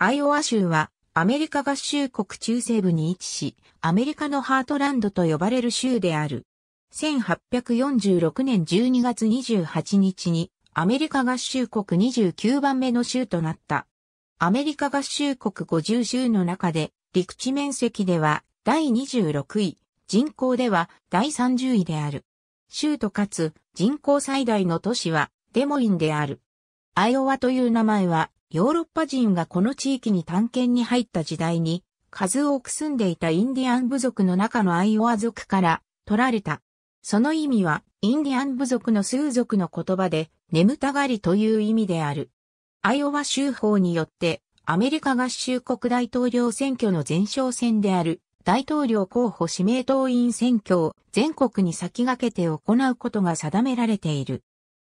アイオワ州はアメリカ合衆国中西部に位置し、アメリカのハートランドと呼ばれる州である。1846年12月28日にアメリカ合衆国29番目の州となった。アメリカ合衆国50州の中で陸地面積では第26位、人口では第30位である。州とかつ人口最大の都市はデモインである。アイオワという名前はヨーロッパ人がこの地域に探検に入った時代に、数多く住んでいたインディアン部族の中のアイオワ族から取られた。その意味は、インディアン部族の数族の言葉で、眠たがりという意味である。アイオワ州法によって、アメリカ合衆国大統領選挙の前哨戦である、大統領候補指名党員選挙を全国に先駆けて行うことが定められている。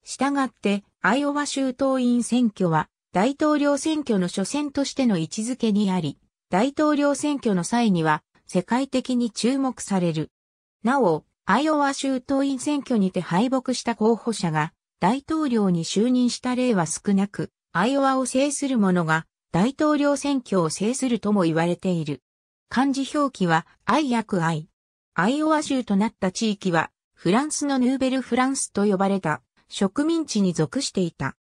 したがって、アイオワ州党員選挙は、大統領選挙の初戦としての位置づけにあり、大統領選挙の際には世界的に注目される。なお、アイオワ州党員選挙にて敗北した候補者が大統領に就任した例は少なく、アイオワを制する者が大統領選挙を制するとも言われている。漢字表記は愛役愛。アイオワ州となった地域はフランスのヌーベルフランスと呼ばれた植民地に属していた。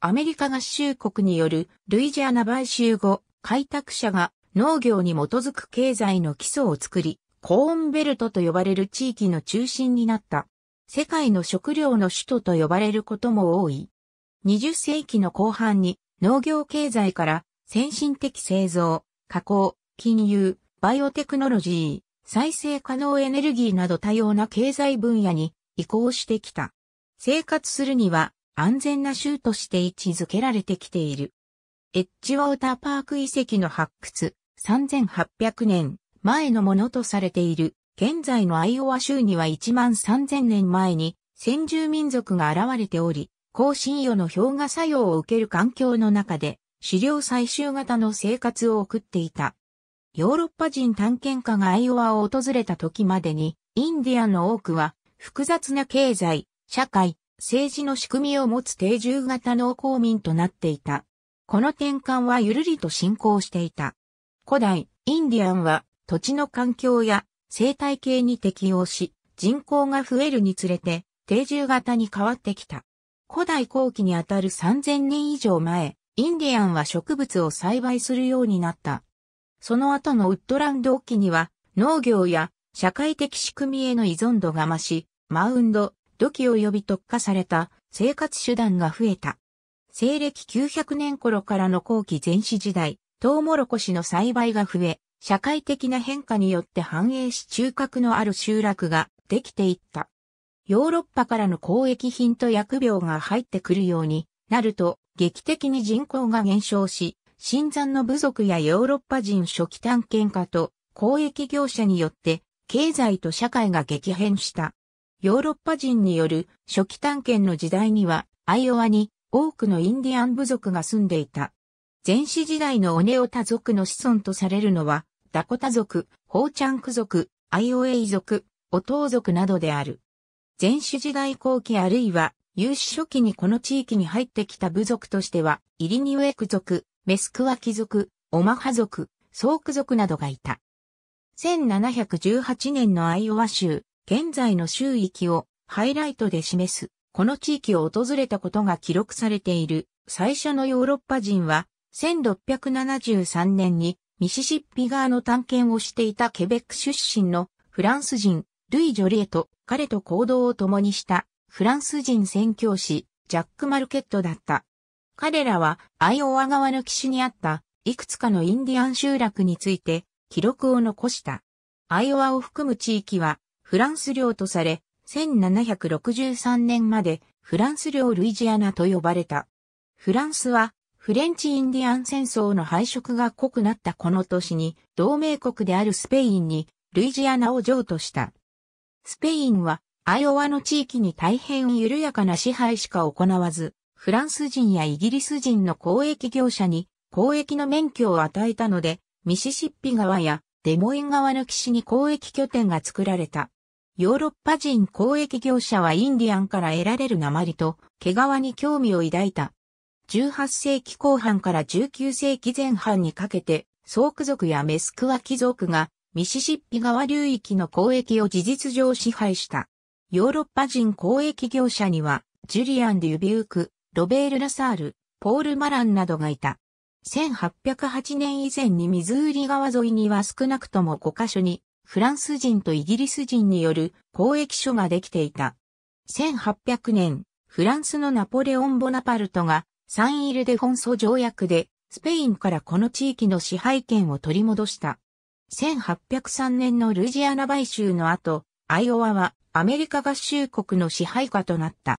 アメリカ合衆国によるルイジアナ買収後、開拓者が農業に基づく経済の基礎を作り、コーンベルトと呼ばれる地域の中心になった。世界の食料の首都と呼ばれることも多い。20世紀の後半に農業経済から先進的製造、加工、金融、バイオテクノロジー、再生可能エネルギーなど多様な経済分野に移行してきた。生活するには安全な州として位置づけられてきている。エッジウォーターパーク遺跡の発掘、3800年前のものとされている、現在のアイオワ州には1万3000年前に先住民族が現れており、高新与の氷河作用を受ける環境の中で、狩猟採集型の生活を送っていた。ヨーロッパ人探検家がアイオワを訪れた時までに、インディアンの多くは、複雑な経済、社会、政治の仕組みを持つ定住型農耕民となっていた。この転換はゆるりと進行していた。古代、インディアンは土地の環境や生態系に適応し、人口が増えるにつれて定住型に変わってきた。古代後期にあたる3000年以上前、インディアンは植物を栽培するようになった。その後のウッドランド沖には農業や社会的仕組みへの依存度が増し、マウンド、土器及び特化された生活手段が増えた。西暦900年頃からの後期前史時代、トウモロコシの栽培が増え、社会的な変化によって繁栄し中核のある集落ができていった。ヨーロッパからの交易品と薬病が入ってくるようになると、劇的に人口が減少し、新山の部族やヨーロッパ人初期探検家と交易業者によって、経済と社会が激変した。ヨーロッパ人による初期探検の時代には、アイオワに多くのインディアン部族が住んでいた。前史時代のオネオタ族の子孫とされるのは、ダコタ族、ホーチャンク族、アイオエイ族、オトー族などである。前史時代後期あるいは、有史初期にこの地域に入ってきた部族としては、イリニウエク族、メスクワキ族、オマハ族、ソーク族などがいた。1718年のアイオワ州、現在の周域をハイライトで示す、この地域を訪れたことが記録されている最初のヨーロッパ人は、1673年にミシシッピ川の探検をしていたケベック出身のフランス人、ルイ・ジョリエと彼と行動を共にしたフランス人宣教師、ジャック・マルケットだった。彼らはアイオワ川の岸にあったいくつかのインディアン集落について記録を残した。アイオワを含む地域はフランス領とされ、1763年までフランス領ルイジアナと呼ばれた。フランスはフレンチインディアン戦争の敗色が濃くなったこの年に同盟国であるスペインにルイジアナを譲渡した。スペインはアイオワの地域に大変緩やかな支配しか行わず、フランス人やイギリス人の交易業者に交易の免許を与えたので、ミシシッピ川やデモイン川の岸に交易拠点が作られた。ヨーロッパ人交易業者はインディアンから得られる鉛と毛皮に興味を抱いた。18世紀後半から19世紀前半にかけて、ソーク族やメスクワ貴族がミシシッピ川流域の交易を事実上支配した。ヨーロッパ人交易業者には、ジュリアン・デュビューク、ロベール・ラサール、ポール・マランなどがいた。1808年以前にミズーリ川沿いには少なくとも5カ所にフランス人とイギリス人による交易所ができていた。1800年、フランスのナポレオン・ボナパルトがサンイル・デ・フォンソ条約でスペインからこの地域の支配権を取り戻した。1803年のルジアナ買収の後、アイオワはアメリカ合衆国の支配下となった。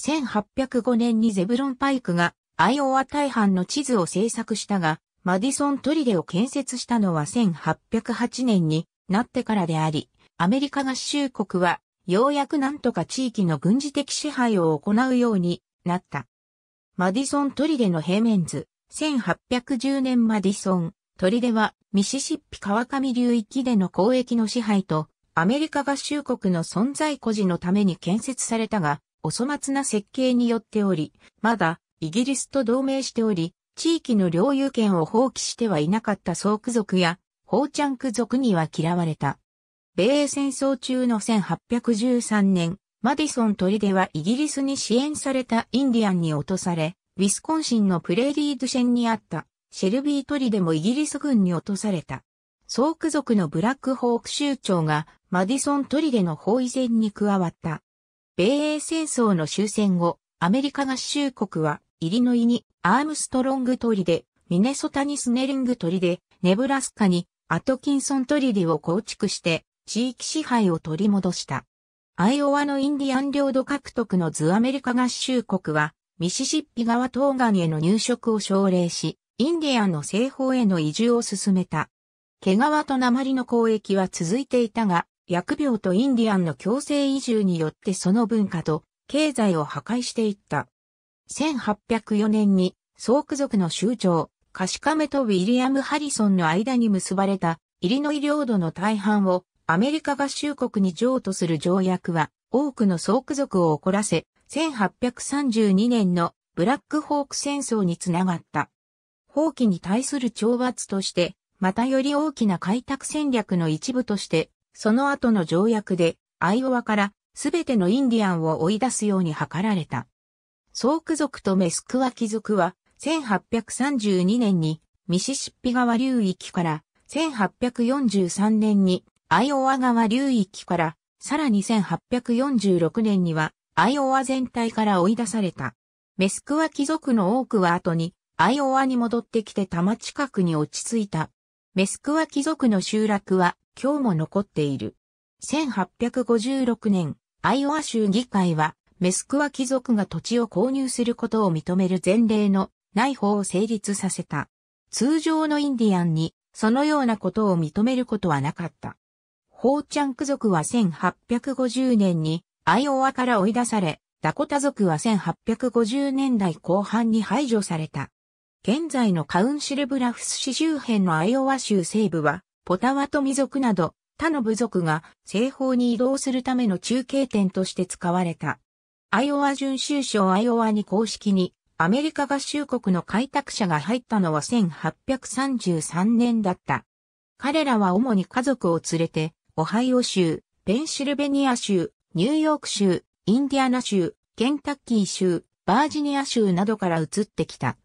1805年にゼブロン・パイクがアイオワ大半の地図を制作したが、マディソン・トリデを建設したのは1808年になってからであり、アメリカ合衆国は、ようやくなんとか地域の軍事的支配を行うようになった。マディソントリデの平面図、1810年マディソントリデは、ミシシッピ川上流域での交易の支配と、アメリカ合衆国の存在孤児のために建設されたが、お粗末な設計によっており、まだイギリスと同盟しており、地域の領有権を放棄してはいなかった総区族やホーチャンク族には嫌われた。米英戦争中の1813年、マディソン砦はイギリスに支援されたインディアンに落とされ、ウィスコンシンのプレーリードシェンにあったシェルビー砦もイギリス軍に落とされた。ソーク族のブラックホーク州長がマディソン砦の包囲戦に加わった。米英戦争の終戦後、アメリカ合衆国はイリノイにアームストロング砦、ミネソタにスネリング砦、ネブラスカにアトキンソントリディを構築して地域支配を取り戻した。アイオワのインディアン領土獲得の図アメリカ合衆国は、ミシシッピ川東岸への入植を奨励し、インディアンの西方への移住を進めた。毛皮と鉛の交易は続いていたが、薬病とインディアンの強制移住によってその文化と経済を破壊していった。1804年に、総区族の酋長、カシカメとウィリアム・ハリソンの間に結ばれた、イリノイ領土の大半をアメリカ合衆国に譲渡する条約は、多くのク族を怒らせ、1832年のブラックホーク戦争につながった。放棄に対する懲罰として、またより大きな開拓戦略の一部として、その後の条約で、アイオワからすべてのインディアンを追い出すように図られた。相ク族とメスクワキ族は、1832年にミシシッピ川流域から、1843年にアイオワ川流域から、さらに1846年にはアイオワ全体から追い出された。メスクワ貴族の多くは後にアイオワに戻ってきて多摩近くに落ち着いた。メスクワ貴族の集落は今日も残っている。1856年、アイオワ州議会はメスクワ貴族が土地を購入することを認める前例のない法を成立させた。通常のインディアンにそのようなことを認めることはなかった。ホーチャンク族は1850年にアイオワから追い出され、ダコタ族は1850年代後半に排除された。現在のカウンシルブラフス市周辺のアイオワ州西部は、ポタワトミ族など他の部族が西方に移動するための中継点として使われた。アイオワ準州省アイオワに公式にアメリカ合衆国の開拓者が入ったのは1833年だった。彼らは主に家族を連れて、オハイオ州、ペンシルベニア州、ニューヨーク州、インディアナ州、ケンタッキー州、バージニア州などから移ってきた。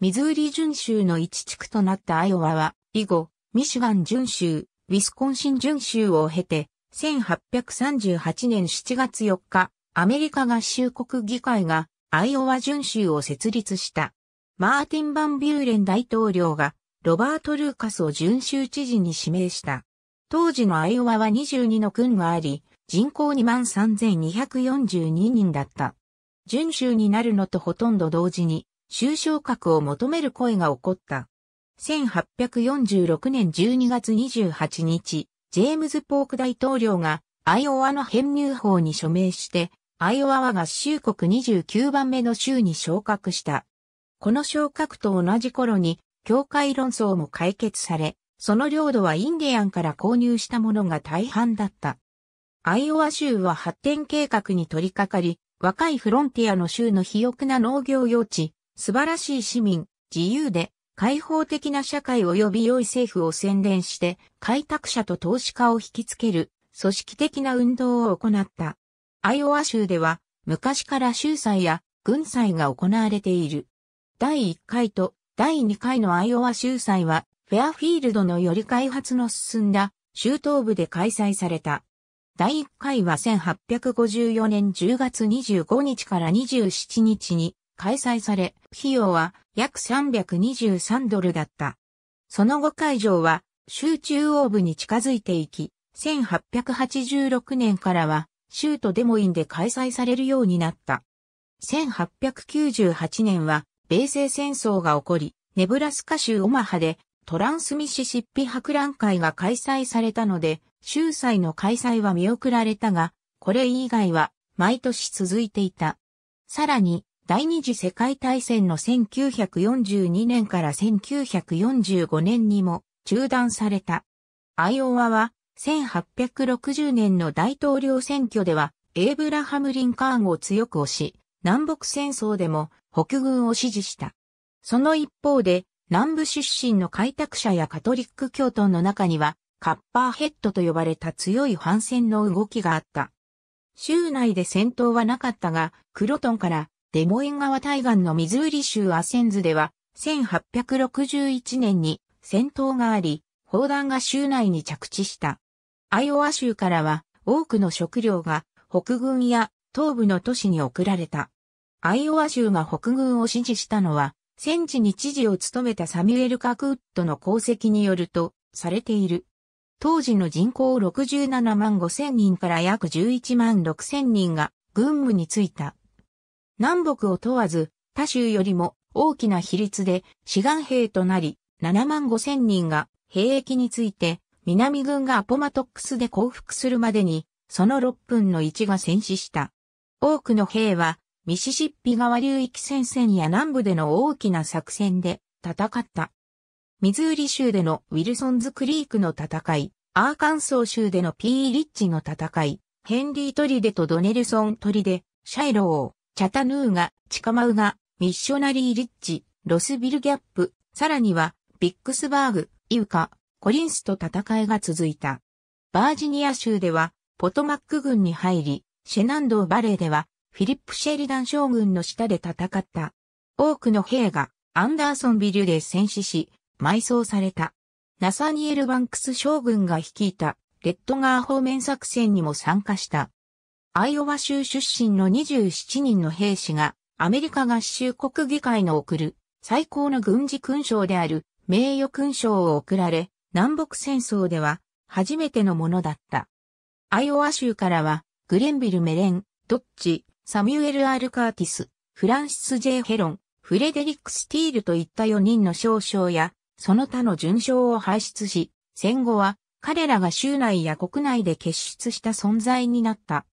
ミズーリ準州の一地区となったアイオワは、以後、ミシガン準州、ウィスコンシン準州を経て、1838年7月4日、アメリカ合衆国議会がアイオワ巡州を設立した。マーティン・バンビューレン大統領がロバート・ルーカスを巡州知事に指名した。当時のアイオワは22の郡があり、人口23,242人だった。巡州になるのとほとんど同時に、州昇格を求める声が起こった。1846年12月28日、ジェームズ・ポーク大統領がアイオワの編入法に署名して、アイオワは合衆国29番目の州に昇格した。この昇格と同じ頃に、境界論争も解決され、その領土はインディアンから購入したものが大半だった。アイオワ州は発展計画に取り掛かり、若いフロンティアの州の肥沃な農業用地、素晴らしい市民、自由で開放的な社会及び良い政府を宣伝して、開拓者と投資家を引きつける組織的な運動を行った。アイオワ州では、昔から州祭や軍祭が行われている。第1回と第2回のアイオワ州祭は、フェアフィールドのより開発の進んだ州東部で開催された。第1回は1854年10月25日から27日に開催され、費用は約323ドルだった。その後会場は州中央部に近づいていき、1886年からは州都デモインで開催されるようになった。1898年は、米西戦争が起こり、ネブラスカ州オマハでトランスミシシッピ博覧会が開催されたので、州祭の開催は見送られたが、これ以外は毎年続いていた。さらに、第二次世界大戦の1942年から1945年にも中断された。アイオワは1860年の大統領選挙では、エイブラハム・リンカーンを強く推し、南北戦争でも北軍を支持した。その一方で、南部出身の開拓者やカトリック教徒の中には、カッパーヘッドと呼ばれた強い反戦の動きがあった。州内で戦闘はなかったが、クロトンからデモイン川対岸のミズーリ州アセンズでは、1861年に戦闘があり、砲弾が州内に着地した。アイオワ州からは多くの食料が北軍や東部の都市に送られた。アイオワ州が北軍を支持したのは、戦地に知事を務めたサミュエル・カクウッドの功績によると、されている。当時の人口67万5千人から約11万6千人が軍務に就いた。南北を問わず、他州よりも大きな比率で志願兵となり、7万5千人が兵役について南軍がアポマトックスで降伏するまでに、その6分の1が戦死した。多くの兵は、ミシシッピ川流域戦線や南部での大きな作戦で戦った。ミズーリ州でのウィルソンズクリークの戦い、アーカンソー州でのピーリッチの戦い、ヘンリートリデとドネルソントリデ、シャイロー、チャタヌーガ、チカマウガ、ミッショナリーリッチ、ロスビルギャップ、さらには、ビックスバーグ、イウカ、コリンスと戦いが続いた。バージニア州では、ポトマック軍に入り、シェナンドーバレーでは、フィリップ・シェリダン将軍の下で戦った。多くの兵が、アンダーソンビルで戦死し、埋葬された。ナサニエル・バンクス将軍が率いた、レッドガー方面作戦にも参加した。アイオワ州出身の27人の兵士が、アメリカ合衆国議会の送る、最高の軍事勲章である、名誉勲章を贈られ、南北戦争では初めてのものだった。アイオワ州からは、グレンビル・メレン、ドッチ、サミュエル・アル・カーティス、フランシス・ジェイ・ヘロン、フレデリック・スティールといった4人の少将や、その他の順将を輩出し、戦後は彼らが州内や国内で結出した存在になった。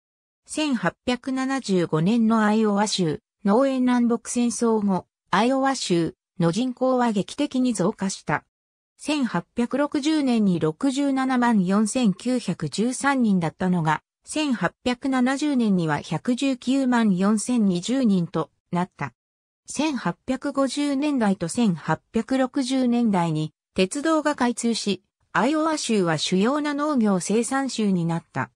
1875年のアイオワ州、農園南北戦争後、アイオワ州の人口は劇的に増加した。1860年に67万4913人だったのが、1870年には119万4020人となった。1850年代と1860年代に鉄道が開通し、アイオワ州は主要な農業生産州になった。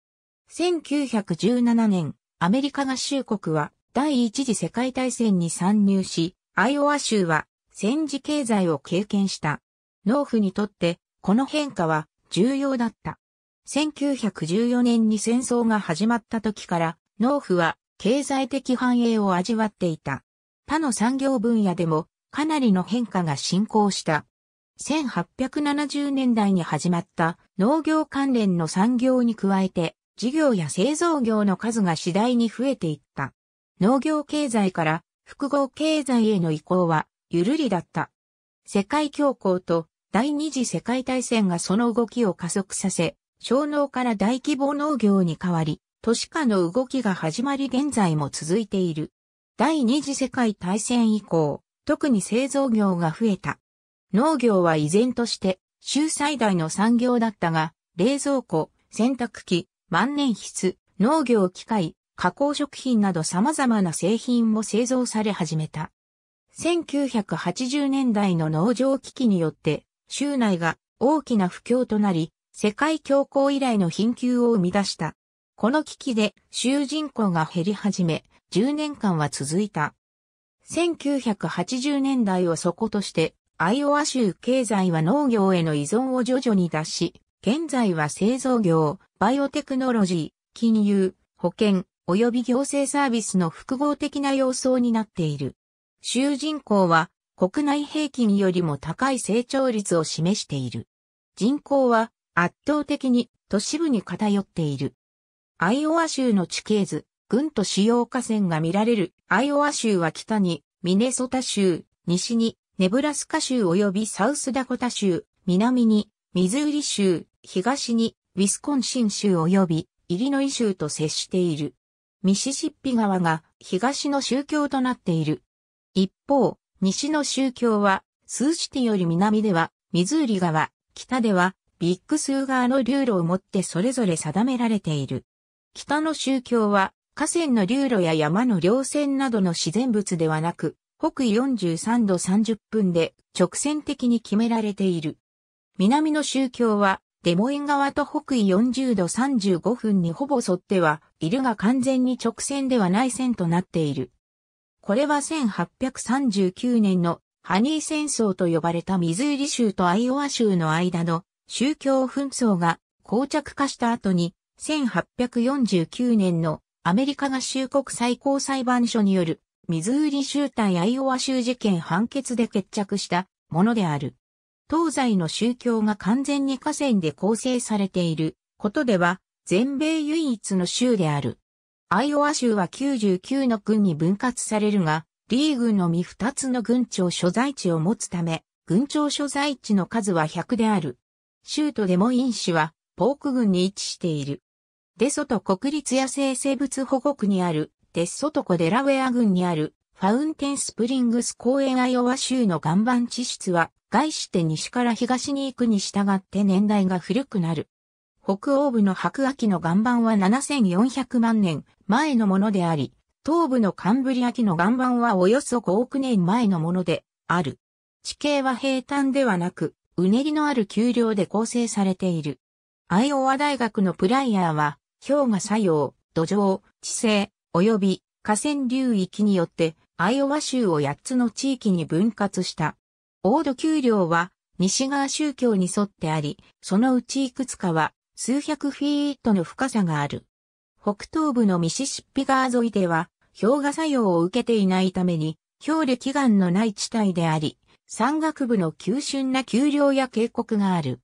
1917年、アメリカ合衆国は第一次世界大戦に参入し、アイオワ州は戦時経済を経験した。農夫にとってこの変化は重要だった。1914年に戦争が始まった時から農夫は経済的繁栄を味わっていた。他の産業分野でもかなりの変化が進行した。1870年代に始まった農業関連の産業に加えて事業や製造業の数が次第に増えていった。農業経済から複合経済への移行はゆるりだった。世界恐慌と第二次世界大戦がその動きを加速させ、小農から大規模農業に変わり、都市化の動きが始まり現在も続いている。第二次世界大戦以降、特に製造業が増えた。農業は依然として、州最大の産業だったが、冷蔵庫、洗濯機、万年筆、農業機械、加工食品など様々な製品も製造され始めた。1980年代の農場危機によって州内が大きな不況となり、世界恐慌以来の貧窮を生み出した。この危機で州人口が減り始め、10年間は続いた。1980年代を底として、アイオワ州経済は農業への依存を徐々に脱し、現在は製造業、バイオテクノロジー、金融、保険、及び行政サービスの複合的な様相になっている。州人口は国内平均よりも高い成長率を示している。人口は圧倒的に都市部に偏っている。アイオワ州の地形図、軍と主要河川が見られるアイオワ州は北にミネソタ州、西にネブラスカ州及びサウスダコタ州、南にミズーリ州、東にウィスコンシン州及びイリノイ州と接している。ミシシッピ川が東の宗教となっている。一方、西の宗教は、スーシティより南では、ミズーリ川、北では、ビッグスー川の流路をもってそれぞれ定められている。北の宗教は、河川の流路や山の稜線などの自然物ではなく、北緯43度30分で直線的に決められている。南の宗教は、デモイン川と北緯40度35分にほぼ沿っては、いるが完全に直線ではない線となっている。これは1839年のハニー戦争と呼ばれたミズーリ州とアイオワ州の間の宗教紛争が膠着化した後に1849年のアメリカ合衆国最高裁判所によるミズーリ州対アイオワ州事件判決で決着したものである。東西の宗教が完全に河川で構成されていることでは全米唯一の州である。アイオワ州は99の郡に分割されるが、リーグのみ2つの郡庁所在地を持つため、郡庁所在地の数は100である。州都デモイン市は、ポーク郡に位置している。デソト国立野生生物保護区にある、デソトコデラウェア郡にある、ファウンテンスプリングス公園アイオワ州の岩盤地質は、外して西から東に行くに従って年代が古くなる。北欧部の白亜紀の岩盤は7400万年、前のものであり、東部のカンブリア紀の岩盤はおよそ5億年前のものである。地形は平坦ではなく、うねりのある丘陵で構成されている。アイオワ大学のプライヤーは、氷河作用、土壌、地勢、及び河川流域によってアイオワ州を8つの地域に分割した。オード丘陵は西側宗教に沿ってあり、そのうちいくつかは数百フィートの深さがある。北東部のミシシッピ川沿いでは、氷河作用を受けていないために、氷歴岩のない地帯であり、山岳部の急峻な丘陵や渓谷がある。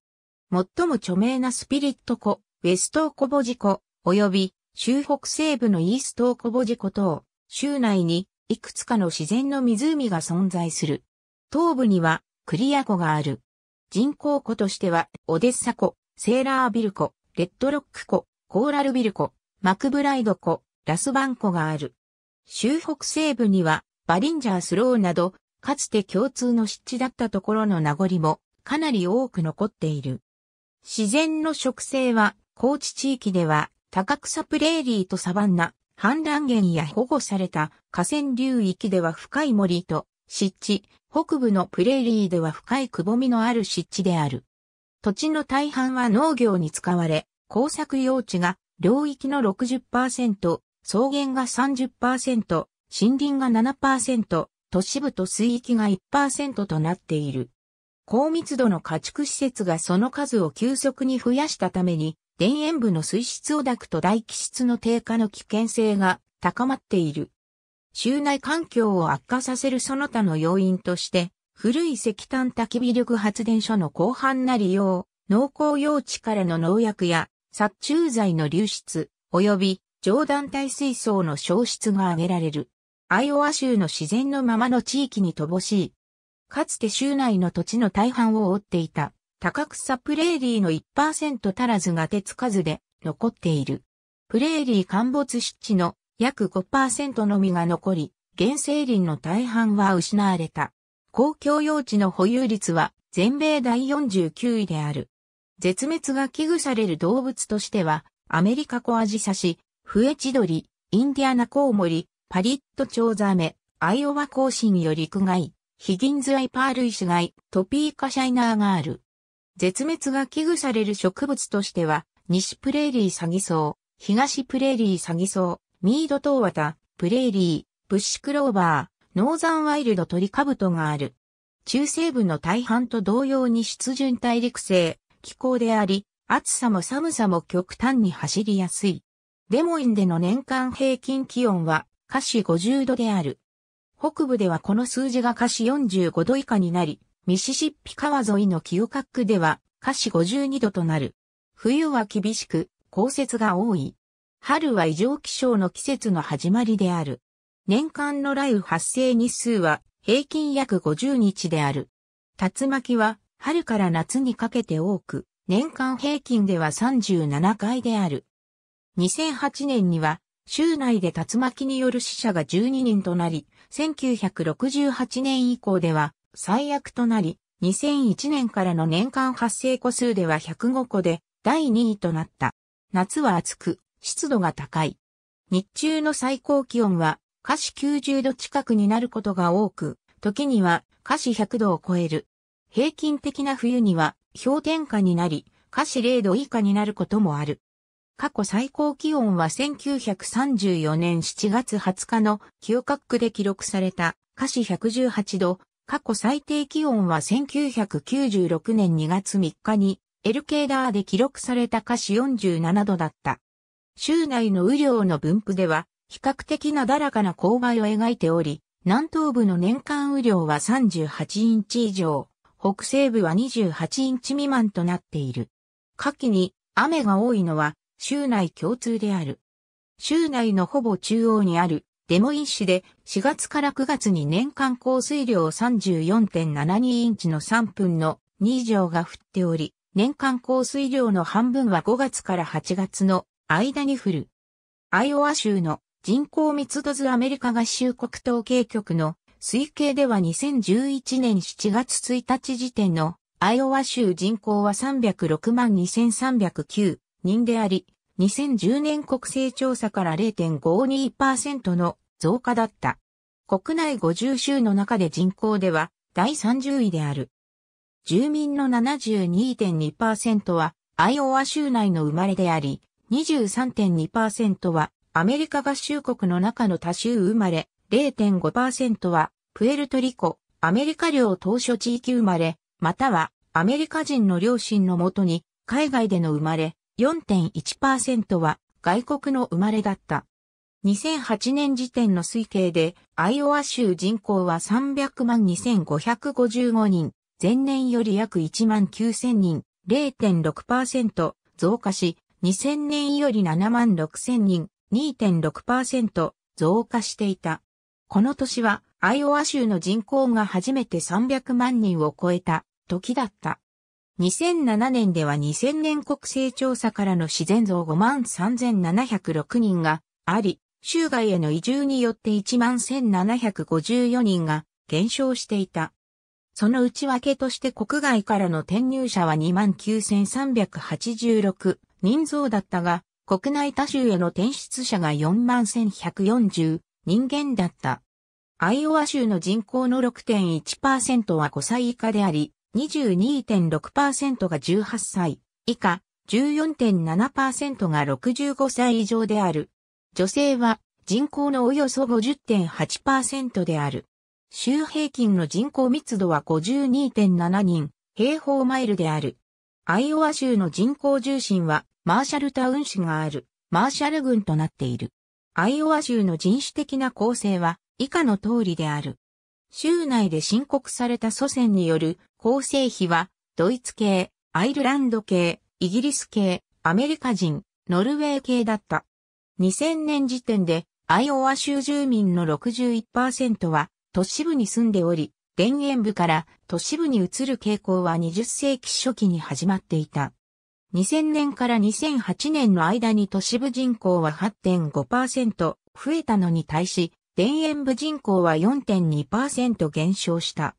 最も著名なスピリット湖、ウェストーコボジ湖、及び、州北西部のイーストーコボジ湖等、州内に、いくつかの自然の湖が存在する。東部には、クリア湖がある。人口湖としては、オデッサ湖、セーラービル湖、レッドロック湖、コーラルビル湖、マクブライド湖、ラスバン湖がある。州北西部には、バリンジャースローなど、かつて共通の湿地だったところの名残も、かなり多く残っている。自然の植生は、高地地域では、高草プレーリーとサバンナ、氾濫源や保護された河川流域では深い森と湿地、北部のプレーリーでは深いくぼみのある湿地である。土地の大半は農業に使われ、工作用地が領域の60%、草原が30%、森林が7%、都市部と水域が1%となっている。高密度の家畜施設がその数を急速に増やしたために、田園部の水質汚濁と大気質の低下の危険性が高まっている。州内環境を悪化させるその他の要因として、古い石炭焚き火力発電所の広範な利用、農耕用地からの農薬や殺虫剤の流出、及び上段体水槽の消失が挙げられる。アイオワ州の自然のままの地域に乏しい。かつて州内の土地の大半を覆っていた、高草プレーリーの1%足らずが手つかずで残っている。プレーリー陥没湿地の約5%のみが残り、原生林の大半は失われた。公共用地の保有率は全米第49位である。絶滅が危惧される動物としては、アメリカコアジサシ、フエチドリ、インディアナコウモリ、パリットチョウザメ、アイオワコウシンヨリクガイ、ヒギンズアイパールイシガイ、トピーカシャイナーがある。絶滅が危惧される植物としては、西プレーリーサギソウ、東プレーリーサギソウ、ミードトウワタ、プレーリー、ブッシュクローバー、ノーザンワイルドトリカブトがある。中西部の大半と同様に湿潤大陸性、気候であり、暑さも寒さも極端に走りやすい。デモインでの年間平均気温は華氏50度である。北部ではこの数字が華氏45度以下になり、ミシシッピ川沿いのキオカックでは華氏52度となる。冬は厳しく、降雪が多い。春は異常気象の季節の始まりである。年間の雷雨発生日数は平均約50日である。竜巻は春から夏にかけて多く、年間平均では37回である。2008年には、州内で竜巻による死者が12人となり、1968年以降では最悪となり、2001年からの年間発生個数では105個で第2位となった。夏は暑く、湿度が高い。日中の最高気温は、華氏90度近くになることが多く、時には華氏100度を超える。平均的な冬には氷点下になり、華氏0度以下になることもある。過去最高気温は1934年7月20日の清角区で記録された華氏118度、過去最低気温は1996年2月3日にエルケーダーで記録された華氏47度だった。州内の雨量の分布では比較的なだらかな勾配を描いており、南東部の年間雨量は38インチ以上、北西部は28インチ未満となっている。夏季に雨が多いのは州内共通である。州内のほぼ中央にあるデモイン市で4月から9月に年間降水量34.72インチの3分の2以上が降っており、年間降水量の半分は5月から8月の間に降る。アイオワ州の人口密度図アメリカ合衆国統計局の推計では2011年7月1日時点のアイオワ州人口は306万2309人であり、2010年国勢調査から0.52%の増加だった。国内50州の中で人口では第30位である。住民の72.2%はアイオワ州内の生まれであり、23.2%はアメリカ合衆国の中の多州生まれ、0.5%はプエルトリコ、アメリカ領当初地域生まれ、またはアメリカ人の両親のもとに海外での生まれ、4.1%は外国の生まれだった。2008年時点の推計で、アイオワ州人口は300万2555人、前年より約1万9000人、0.6%増加し、2000年より7万6000人、2.6%増加していた。この年はアイオワ州の人口が初めて300万人を超えた時だった。2007年では2000年国勢調査からの自然増5万3706人があり、州外への移住によって1万1754人が減少していた。その内訳として国外からの転入者は2万9386人増だったが、国内他州への転出者が4万1140人減だった。アイオワ州の人口の6.1%は5歳以下であり、22.6%が18歳以下、14.7%が65歳以上である。女性は人口のおよそ50.8%である。州平均の人口密度は52.7人平方マイルである。アイオワ州の人口重心はマーシャルタウン市があるマーシャル郡となっている。アイオワ州の人種的な構成は以下の通りである。州内で申告された祖先による構成比は、ドイツ系、アイルランド系、イギリス系、アメリカ人、ノルウェー系だった。2000年時点で、アイオワ州住民の61%は都市部に住んでおり、田園部から都市部に移る傾向は20世紀初期に始まっていた。2000年から2008年の間に都市部人口は8.5%増えたのに対し、田園部人口は4.2%減少した。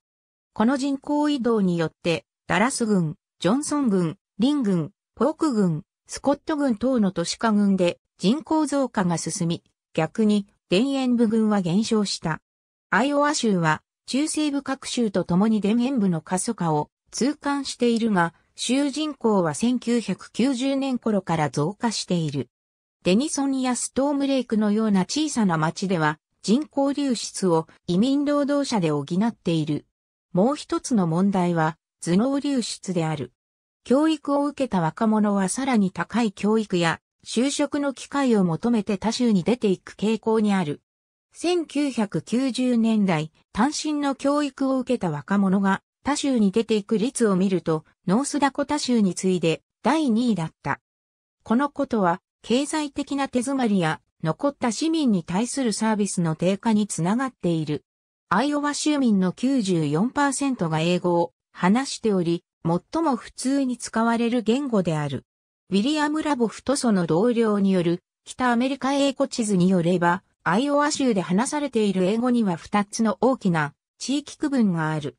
この人口移動によって、ダラス軍、ジョンソン軍、リン軍、ポーク軍、スコット軍等の都市化軍で人口増加が進み、逆に田園部軍は減少した。アイオワ州は中西部各州と共に田園部の過疎化を痛感しているが、州人口は1990年頃から増加している。デニソンやストームレイクのような小さな町では人口流出を移民労働者で補っている。もう一つの問題は頭脳流出である。教育を受けた若者はさらに高い教育や就職の機会を求めて他州に出ていく傾向にある。1990年代、単身の教育を受けた若者が他州に出ていく率を見ると、ノースダコタ州に次いで第2位だった。このことは、経済的な手詰まりや残った市民に対するサービスの低下につながっている。アイオワ州民の94%が英語を話しており、最も普通に使われる言語である。ウィリアム・ラボフとその同僚による北アメリカ英語地図によれば、アイオワ州で話されている英語には2つの大きな地域区分がある。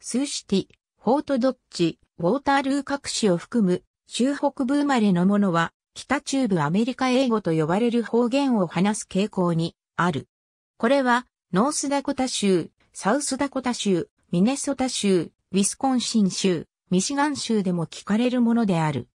スーシティ、フォートドッジ、ウォータールー各市を含む州北部生まれのものは北中部アメリカ英語と呼ばれる方言を話す傾向にある。これは、ノースダコタ州、サウスダコタ州、ミネソタ州、ウィスコンシン州、ミシガン州でも聞かれるものである。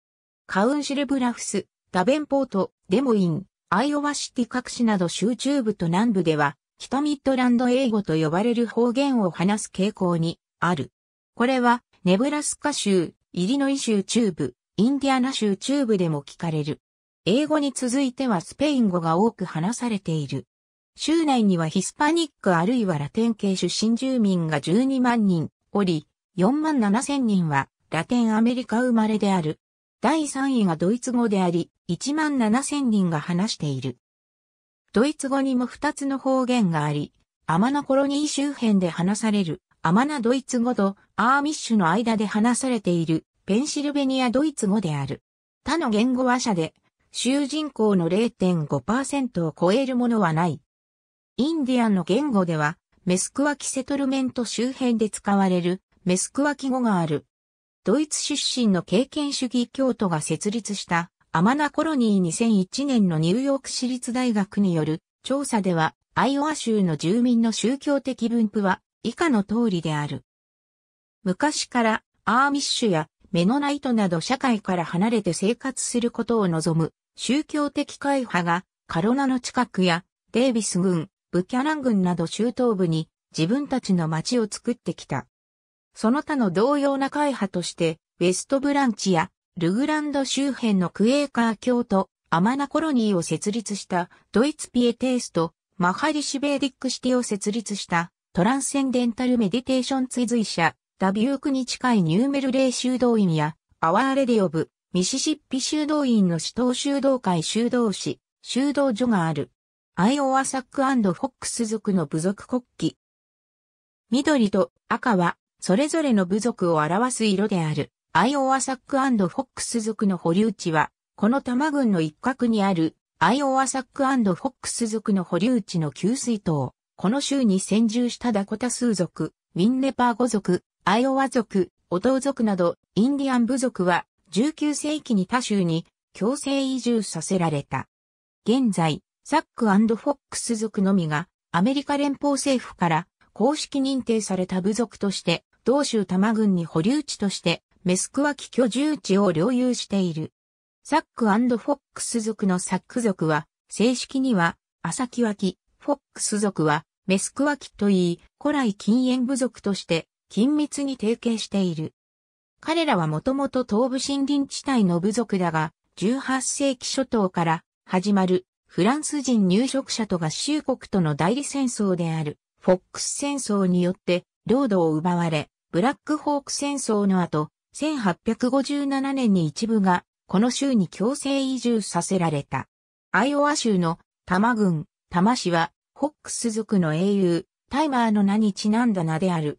カウンシルブラフス、ダベンポート、デモイン、アイオワシティ各市など州中部と南部では、北ミッドランド英語と呼ばれる方言を話す傾向にある。これは、ネブラスカ州、イリノイ州中部、インディアナ州中部でも聞かれる。英語に続いてはスペイン語が多く話されている。州内にはヒスパニックあるいはラテン系出身住民が12万人おり、4万7千人はラテンアメリカ生まれである。第3位がドイツ語であり、1万7千人が話している。ドイツ語にも2つの方言があり、アマナコロニー周辺で話されるアマナドイツ語とアーミッシュの間で話されているペンシルベニアドイツ語である。他の言語話者で、州人口の0.5%を超えるものはない。インディアンの言語では、メスクワキセトルメント周辺で使われるメスクワキ語がある。ドイツ出身の経験主義教徒が設立したアマナコロニー2001年のニューヨーク市立大学による調査では、アイオワ州の住民の宗教的分布は以下の通りである。昔からアーミッシュやメノライトなど社会から離れて生活することを望む宗教的会派がカロナの近くやデイビス軍、ブキャラン軍など中東部に自分たちの街を作ってきた。その他の同様な会派としてウェストブランチやルグランド周辺のクエーカー教徒、アマナコロニーを設立したドイツピエテースト、マハリシベーディックシティを設立したトランセンデンタルメディテーション追随者ダビュークに近いニューメルレー修道院や、アワーレディオブ、ミシシッピ修道院の首都修道会修道士、修道所がある。アイオワサックフォックス族の部族国旗。緑と赤は、それぞれの部族を表す色である。アイオワサックフォックス族の保留地は、この多摩郡の一角にある、アイオワサックフォックス族の保留地の給水塔。この州に先住したダコタ数族、ウィンネパー語族、アイオワ族、オトウ族など、インディアン部族は、19世紀に他州に強制移住させられた。現在、サックフォックス族のみが、アメリカ連邦政府から公式認定された部族として、同州多摩郡に保留地として、メスクワキ居住地を領有している。サックフォックス族のサック族は、正式には、アサキワキ、フォックス族は、メスクワキといい、古来禁煙部族として、緊密に提携している。彼らはもともと東部森林地帯の部族だが、18世紀初頭から始まるフランス人入植者と合衆国との代理戦争であるフォックス戦争によって領土を奪われ、ブラックホーク戦争の後、1857年に一部がこの州に強制移住させられた。アイオワ州の多摩郡、多摩市は、ホックス族の英雄、タイマーの名にちなんだ名である、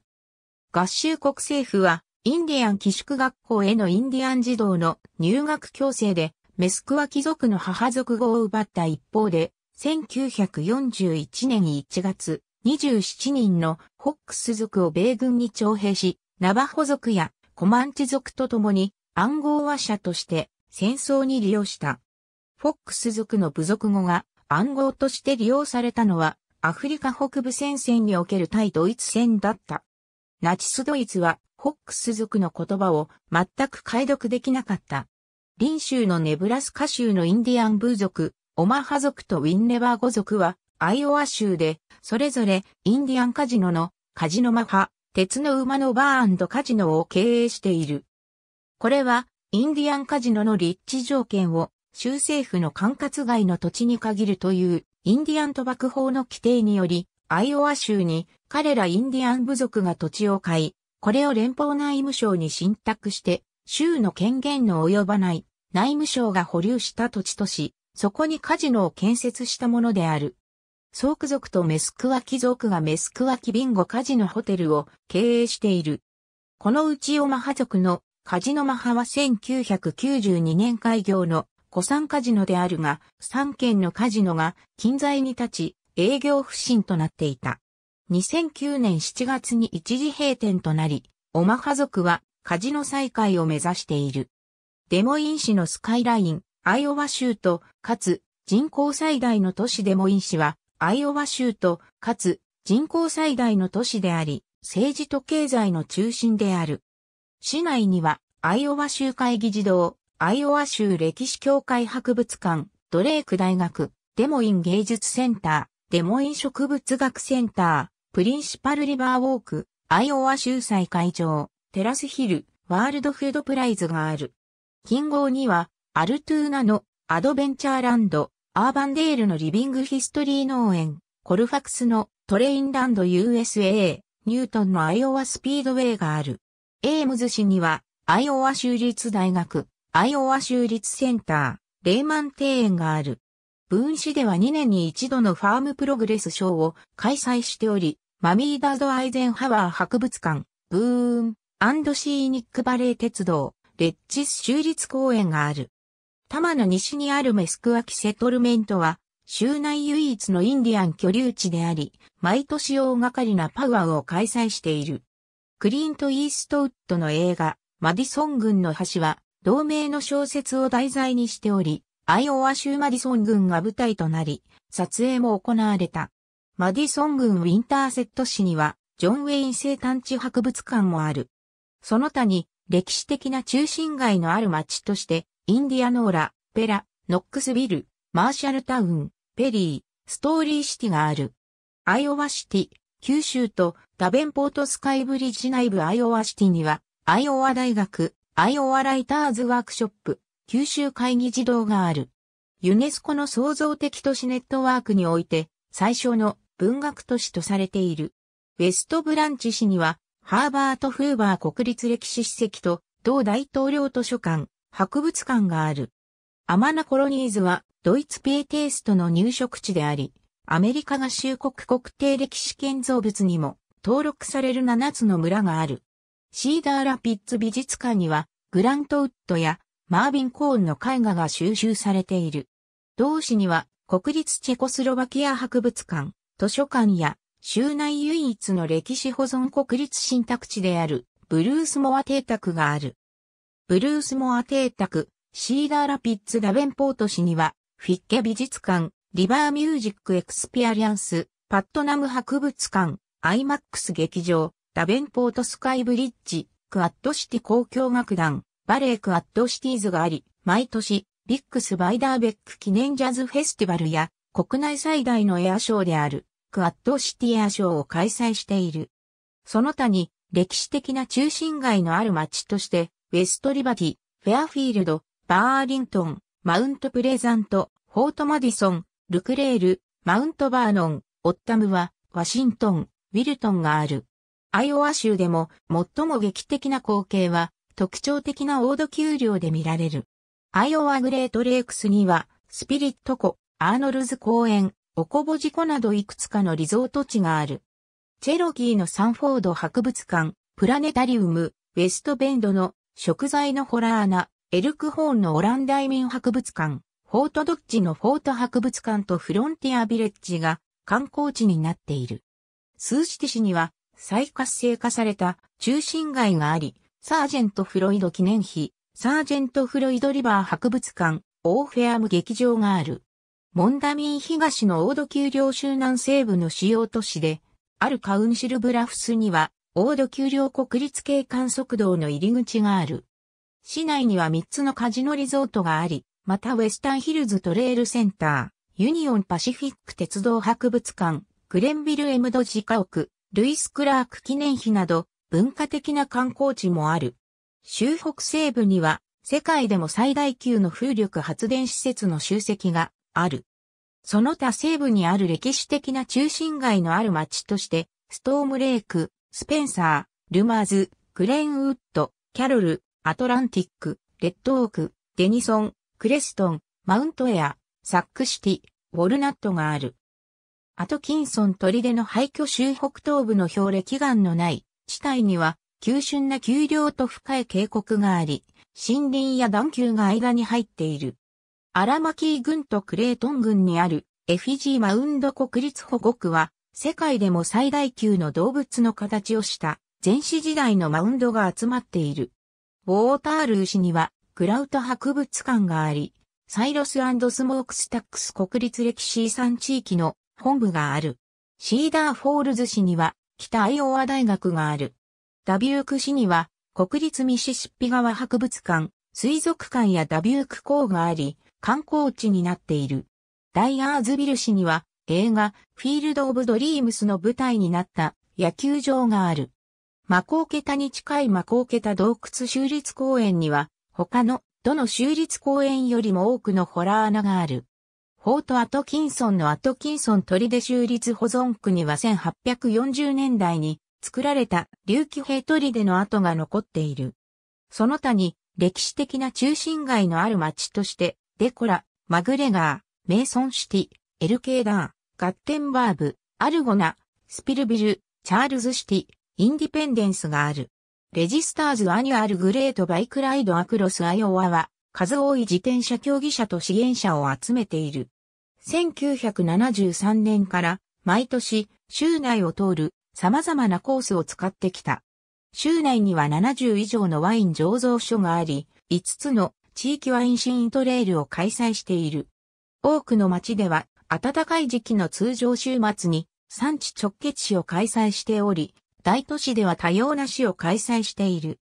合衆国政府は、インディアン寄宿学校へのインディアン児童の入学強制で、メスクワ貴族の母族語を奪った一方で、1941年1月、27人のホックス族を米軍に徴兵し、ナバホ族やコマンチ族と共に暗号話者として戦争に利用した。フォックス族の部族語が暗号として利用されたのはアフリカ北部戦線における対ドイツ戦だった。ナチスドイツは、ホックス族の言葉を全く解読できなかった。臨州のネブラスカ州のインディアン部族、オマハ族とウィンレバー語族は、アイオワ州で、それぞれインディアンカジノのカジノマハ、鉄の馬のバーカジノを経営している。これは、インディアンカジノの立地条件を、州政府の管轄外の土地に限るという、インディアン賭博法の規定により、アイオワ州に彼らインディアン部族が土地を買い、これを連邦内務省に信託して、州の権限の及ばない内務省が保留した土地とし、そこにカジノを建設したものである。ソーク族とメスクワキ族がメスクワキビンゴカジノホテルを経営している。このうちオマハ族のカジノマハは1992年開業の古参カジノであるが、3軒のカジノが近在に立ち、営業不振となっていた。2009年7月に一時閉店となり、オマハ族はカジノ再開を目指している。デモイン市のスカイライン、アイオワ州と、かつ人口最大の都市デモイン市は、アイオワ州と、かつ人口最大の都市であり、政治と経済の中心である。市内には、アイオワ州会議児童、アイオワ州歴史協会博物館、ドレーク大学、デモイン芸術センター、デモイン植物学センター、プリンシパルリバーウォーク、アイオワ州祭会場、テラスヒル、ワールドフードプライズがある。近号には、アルトゥーナのアドベンチャーランド、アーバンデールのリビングヒストリー農園、コルファクスのトレインランド USA、ニュートンのアイオワスピードウェイがある。エームズ市には、アイオワ州立大学、アイオワ州立センター、レーマン庭園がある。分子では2年に一度のファームプログレス賞を開催しており、マミーダード・アイゼンハワー博物館、ブーン、アンドシーニックバレー鉄道、レッチス州立公園がある。多摩の西にあるメスクワキセトルメントは、州内唯一のインディアン居留地であり、毎年大掛かりなパワーを開催している。クリント・イーストウッドの映画、マディソン軍の橋は、同名の小説を題材にしており、アイオワ州マディソン郡が舞台となり、撮影も行われた。マディソン郡ウィンターセット市には、ジョン・ウェイン生誕地博物館もある。その他に、歴史的な中心街のある町として、インディアノーラ、ペラ、ノックスビル、マーシャルタウン、ペリー、ストーリーシティがある。アイオワシティ、九州とダベンポートスカイブリッジ内部アイオワシティには、アイオワ大学、アイオワライターズワークショップ、九州会議児童がある。ユネスコの創造的都市ネットワークにおいて最初の文学都市とされている。ウェストブランチ市にはハーバート・フーバー国立歴史史跡と同大統領図書館、博物館がある。アマナコロニーズはドイツピエテイストの入植地であり、アメリカ合衆国国定歴史建造物にも登録される7つの村がある。シーダーラピッツ美術館にはグラントウッドやマービン・コーンの絵画が収集されている。同市には国立チェコスロバキア博物館、図書館や州内唯一の歴史保存国立新宅地であるブルースモア邸宅がある。ブルースモア邸宅、シーダーラピッツ・ダベンポート市にはフィッケ美術館、リバーミュージックエクスピアリアンス、パットナム博物館、アイマックス劇場、ダベンポートスカイブリッジ、クアッドシティ交響楽団、バレークアットシティーズがあり、毎年、ビックス・バイダーベック記念ジャズフェスティバルや、国内最大のエアショーである、クアッドシティエアショーを開催している。その他に、歴史的な中心街のある街として、ウェストリバティ、フェアフィールド、バーリントン、マウントプレザント、フォートマディソン、ルクレール、マウントバーノン、オッタムは、ワシントン、ウィルトンがある。アイオワ州でも最も劇的な光景は、特徴的なオード丘陵で見られる。アイオワグレートレイクスには、スピリット湖、アーノルズ公園、オコボジ湖などいくつかのリゾート地がある。チェロキーのサンフォード博物館、プラネタリウム、ウェストベンドの食材のホラー穴、エルクホーンのオランダ移民博物館、フォートドッジのフォート博物館とフロンティアビレッジが観光地になっている。スーシティ市には再活性化された中心街があり、サージェント・フロイド記念碑、サージェント・フロイド・リバー博物館、オーフェアム劇場がある。モンダミン東のオード丘陵州南西部の主要都市で、あるカウンシルブラフスには、オード丘陵国立景観測道の入り口がある。市内には3つのカジノリゾートがあり、またウェスタンヒルズトレールセンター、ユニオンパシフィック鉄道博物館、グレンビル・エムド・ジカオク、ルイス・クラーク記念碑など、文化的な観光地もある。州北西部には世界でも最大級の風力発電施設の集積がある。その他西部にある歴史的な中心街のある町として、ストームレイク、スペンサー、ルマーズ、グレーンウッド、キャロル、アトランティック、レッドオーク、デニソン、クレストン、マウントエア、サックシティ、ウォルナットがある。アトキンソン砦の廃墟州北東部の氷礫岩のない地帯には、急峻な丘陵と深い渓谷があり、森林や段丘が間に入っている。アラマキー郡とクレートン郡にあるエフィジーマウンド国立保護区は、世界でも最大級の動物の形をした前史時代のマウンドが集まっている。ウォータールー市にはクラウト博物館があり、サイロススモークスタックス国立歴史遺産地域の本部がある。シーダーフォールズ市には北アイオワ大学がある。ダビューク市には、国立ミシシッピ川博物館、水族館やダビューク港があり、観光地になっている。ダイアーズビル市には、映画、フィールド・オブ・ドリームスの舞台になった野球場がある。マコーケタに近いマコーケタ洞窟州立公園には、他のどの州立公園よりも多くのホラー穴がある。フォート・アトキンソンのアトキンソン砦州立保存区には1840年代に作られた竜気兵砦の跡が残っている。その他に歴史的な中心街のある町としてデコラ、マグレガー、メイソンシティ、エルケーダー、ガッテンバーブ、アルゴナ、スピルビル、チャールズシティ、インディペンデンスがある。レジスターズアニュアルグレートバイクライドアクロスアイオワは数多い自転車競技者と支援者を集めている。1973年から毎年州内を通る様々なコースを使ってきた。州内には70以上のワイン醸造所があり、5つの地域ワインシーントレールを開催している。多くの町では暖かい時期の通常週末に産地直結市を開催しており、大都市では多様な市を開催している。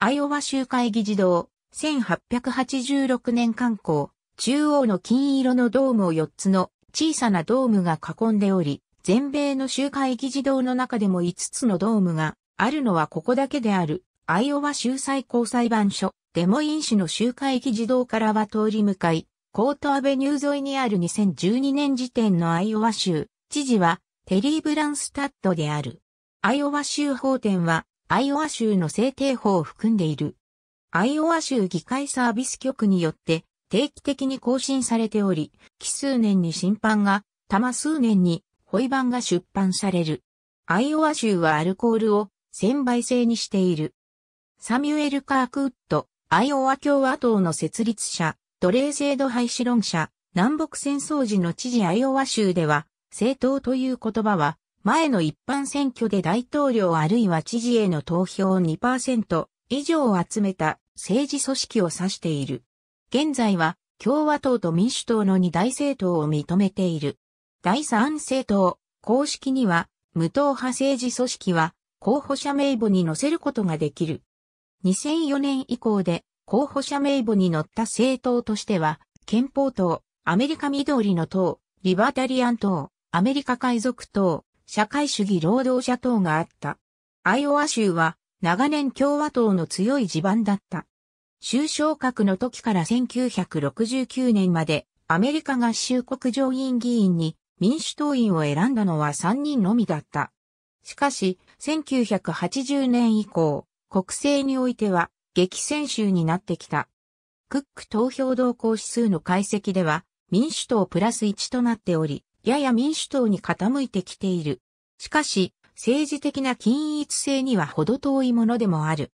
アイオワ州会議事堂、1886年観光、中央の金色のドームを4つの小さなドームが囲んでおり、全米の集会議事堂の中でも5つのドームがあるのはここだけである、アイオワ州最高裁判所、デモイン市の集会議事堂からは通り向かい、コートアベニュー沿いにある2012年時点のアイオワ州、知事はテリー・ブランスタッドである。アイオワ州法典は、アイオワ州の制定法を含んでいる。アイオワ州議会サービス局によって定期的に更新されており、奇数年に審判が、多摩数年にホイ版が出版される。アイオワ州はアルコールを専売倍制にしている。サミュエル・カークウッド、アイオワ共和党の設立者、奴隷制度廃止論者、南北戦争時の知事アイオワ州では、政党という言葉は、前の一般選挙で大統領あるいは知事への投票2%以上を集めた政治組織を指している。現在は共和党と民主党の二大政党を認めている。第三政党、公式には、無党派政治組織は、候補者名簿に載せることができる。2004年以降で、候補者名簿に載った政党としては、憲法党、アメリカ緑の党、リバタリアン党、アメリカ海賊党、社会主義労働者党があった。アイオワ州は、長年共和党の強い地盤だった。州昇格の時から1969年までアメリカ合衆国上院議員に民主党員を選んだのは3人のみだった。しかし、1980年以降、国政においては激戦州になってきた。クック投票動向指数の解析では、民主党プラス1となっており、やや民主党に傾いてきている。しかし、政治的な均一性には程遠いものでもある。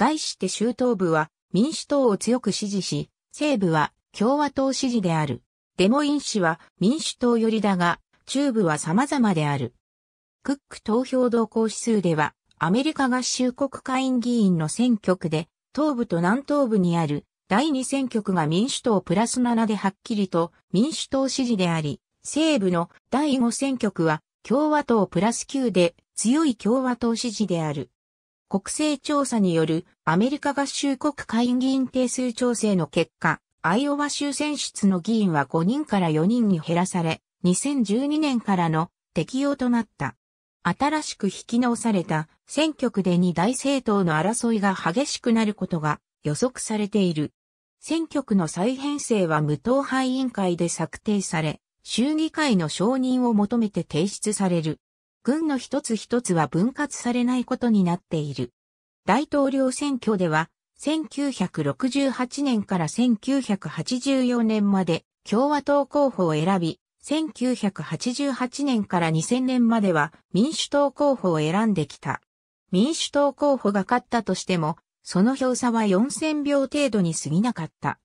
資して州東部は民主党を強く支持し、西部は共和党支持である。デモイン氏は民主党寄りだが、中部は様々である。クック投票動向指数では、アメリカ合衆国会院議員の選挙区で、東部と南東部にある第2選挙区が民主党プラス7ではっきりと民主党支持であり、西部の第5選挙区は共和党プラス9で強い共和党支持である。国勢調査によるアメリカ合衆国会議員定数調整の結果、アイオワ州選出の議員は5人から4人に減らされ、2012年からの適用となった。新しく引き直された選挙区で2大政党の争いが激しくなることが予測されている。選挙区の再編成は無党派委員会で策定され、衆議会の承認を求めて提出される。軍の一つ一つは分割されないことになっている。大統領選挙では、1968年から1984年まで共和党候補を選び、1988年から2000年までは民主党候補を選んできた。民主党候補が勝ったとしても、その票差は4000票程度に過ぎなかった。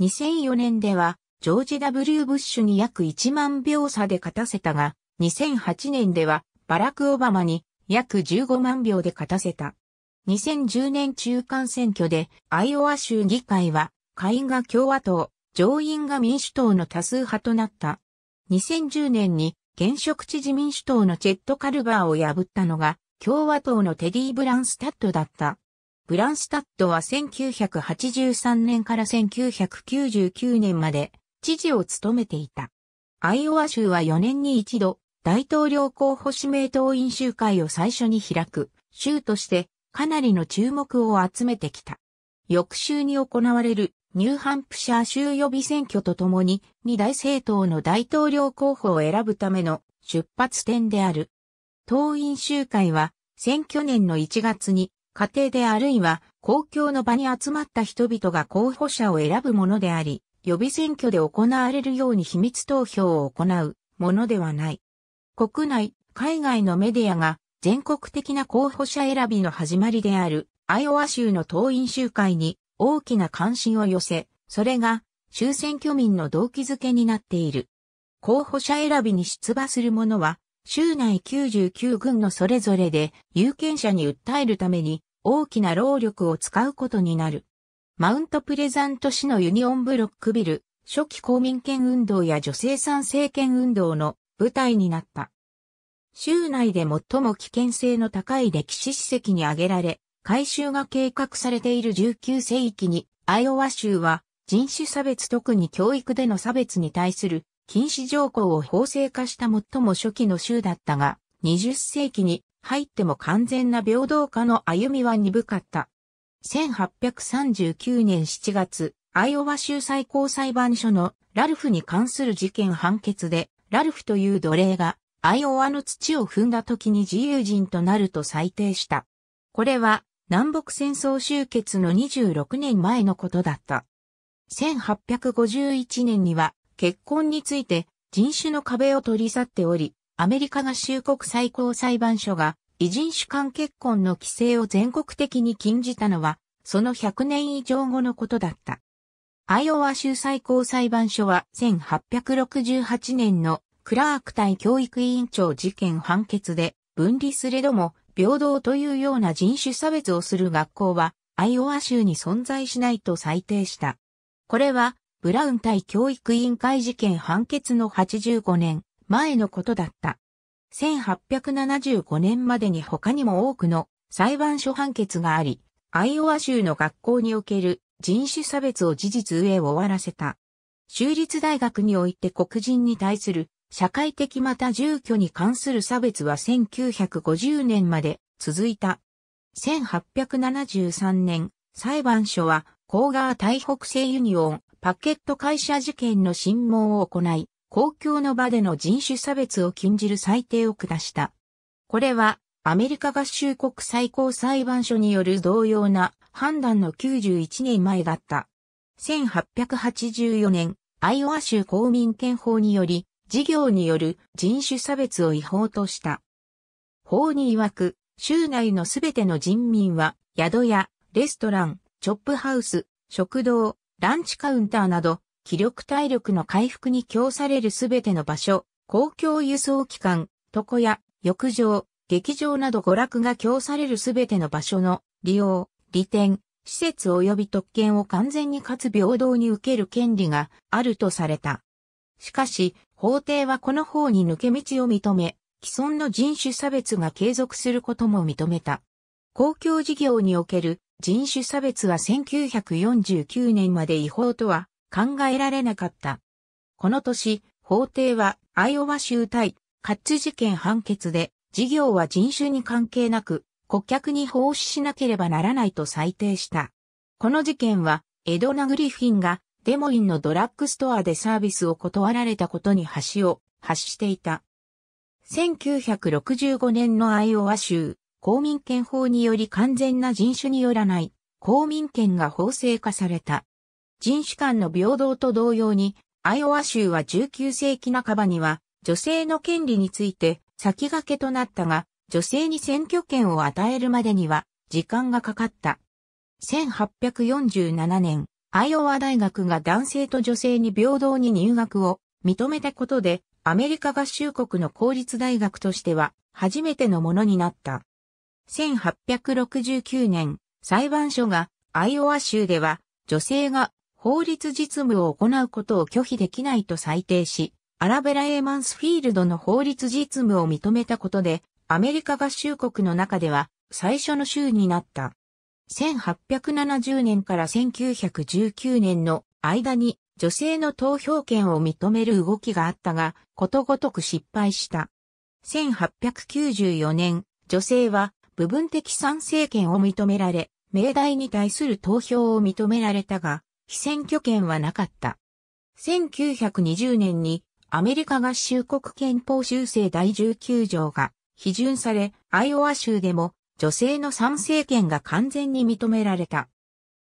2004年では、ジョージ・ W・ ブッシュに約1万票差で勝たせたが、2008年ではバラク・オバマに約15万票で勝たせた。2010年中間選挙でアイオワ州議会は下院が共和党、上院が民主党の多数派となった。2010年に現職知事民主党のチェット・カルバーを破ったのが共和党のテディ・ブランスタッドだった。ブランスタッドは1983年から1999年まで知事を務めていた。アイオワ州は4年に一度大統領候補指名党員集会を最初に開く、州としてかなりの注目を集めてきた。翌週に行われるニューハンプシャー州予備選挙とともに、二大政党の大統領候補を選ぶための出発点である。党員集会は、選挙年の1月に、家庭であるいは公共の場に集まった人々が候補者を選ぶものであり、予備選挙で行われるように秘密投票を行うものではない。国内、海外のメディアが全国的な候補者選びの始まりであるアイオワ州の党員集会に大きな関心を寄せ、それが州選挙民の動機づけになっている。候補者選びに出馬する者は、州内99軍のそれぞれで有権者に訴えるために大きな労力を使うことになる。マウントプレザント市のユニオンブロックビル、初期公民権運動や女性参政権運動の舞台になった。州内で最も危険性の高い歴史史跡に挙げられ、改修が計画されている19世紀に、アイオワ州は人種差別特に教育での差別に対する禁止条項を法制化した最も初期の州だったが、20世紀に入っても完全な平等化の歩みは鈍かった。1839年7月、アイオワ州最高裁判所のラルフに関する事件判決で、ラルフという奴隷が、アイオワの土を踏んだ時に自由人となると裁定した。これは、南北戦争終結の26年前のことだった。1851年には、結婚について、人種の壁を取り去っており、アメリカが衆国最高裁判所が、異人種間結婚の規制を全国的に禁じたのは、その100年以上後のことだった。アイオワ州最高裁判所は1868年のクラーク対教育委員長事件判決で分離すれども平等というような人種差別をする学校はアイオワ州に存在しないと裁定した。これはブラウン対教育委員会事件判決の85年前のことだった。1875年までに他にも多くの裁判所判決があり、アイオワ州の学校における人種差別を事実上終わらせた。州立大学において黒人に対する社会的また住居に関する差別は1950年まで続いた。1873年、裁判所は、コーガー北西ユニオン、パケット会社事件の審問を行い、公共の場での人種差別を禁じる裁定を下した。これは、アメリカ合衆国最高裁判所による同様な判断の91年前だった。1884年、アイオワ州公民権法により、事業による人種差別を違法とした。法に曰く、州内のすべての人民は、宿や、レストラン、チョップハウス、食堂、ランチカウンターなど、気力体力の回復に供されるすべての場所、公共輸送機関、床屋、浴場、劇場など娯楽が供されるすべての場所の利用、利点、施設及び特権を完全にかつ平等に受ける権利があるとされた。しかし、法廷はこの方に抜け道を認め、既存の人種差別が継続することも認めた。公共事業における人種差別は1949年まで違法とは考えられなかった。この年、法廷はアイオワ州対カッツ事件判決で事業は人種に関係なく顧客に奉仕しなければならないと裁定した。この事件は、エドナ・グリフィンがデモインのドラッグストアでサービスを断られたことに橋を発していた。1965年のアイオワ州、公民権法により完全な人種によらない公民権が法制化された。人種間の平等と同様に、アイオワ州は19世紀半ばには女性の権利について先駆けとなったが、女性に選挙権を与えるまでには時間がかかった。1847年、アイオワ大学が男性と女性に平等に入学を認めたことで、アメリカ合衆国の公立大学としては初めてのものになった。1869年、裁判所がアイオワ州では女性が法律実務を行うことを拒否できないと裁定し、アラベラ・エーマンスフィールドの法律実務を認めたことで、アメリカ合衆国の中では最初の州になった。1870年から1919年の間に女性の投票権を認める動きがあったが、ことごとく失敗した。1894年、女性は部分的賛成権を認められ、命題に対する投票を認められたが、非選挙権はなかった。1920年にアメリカ合衆国憲法修正第19条が批准され、アイオワ州でも女性の参政権が完全に認められた。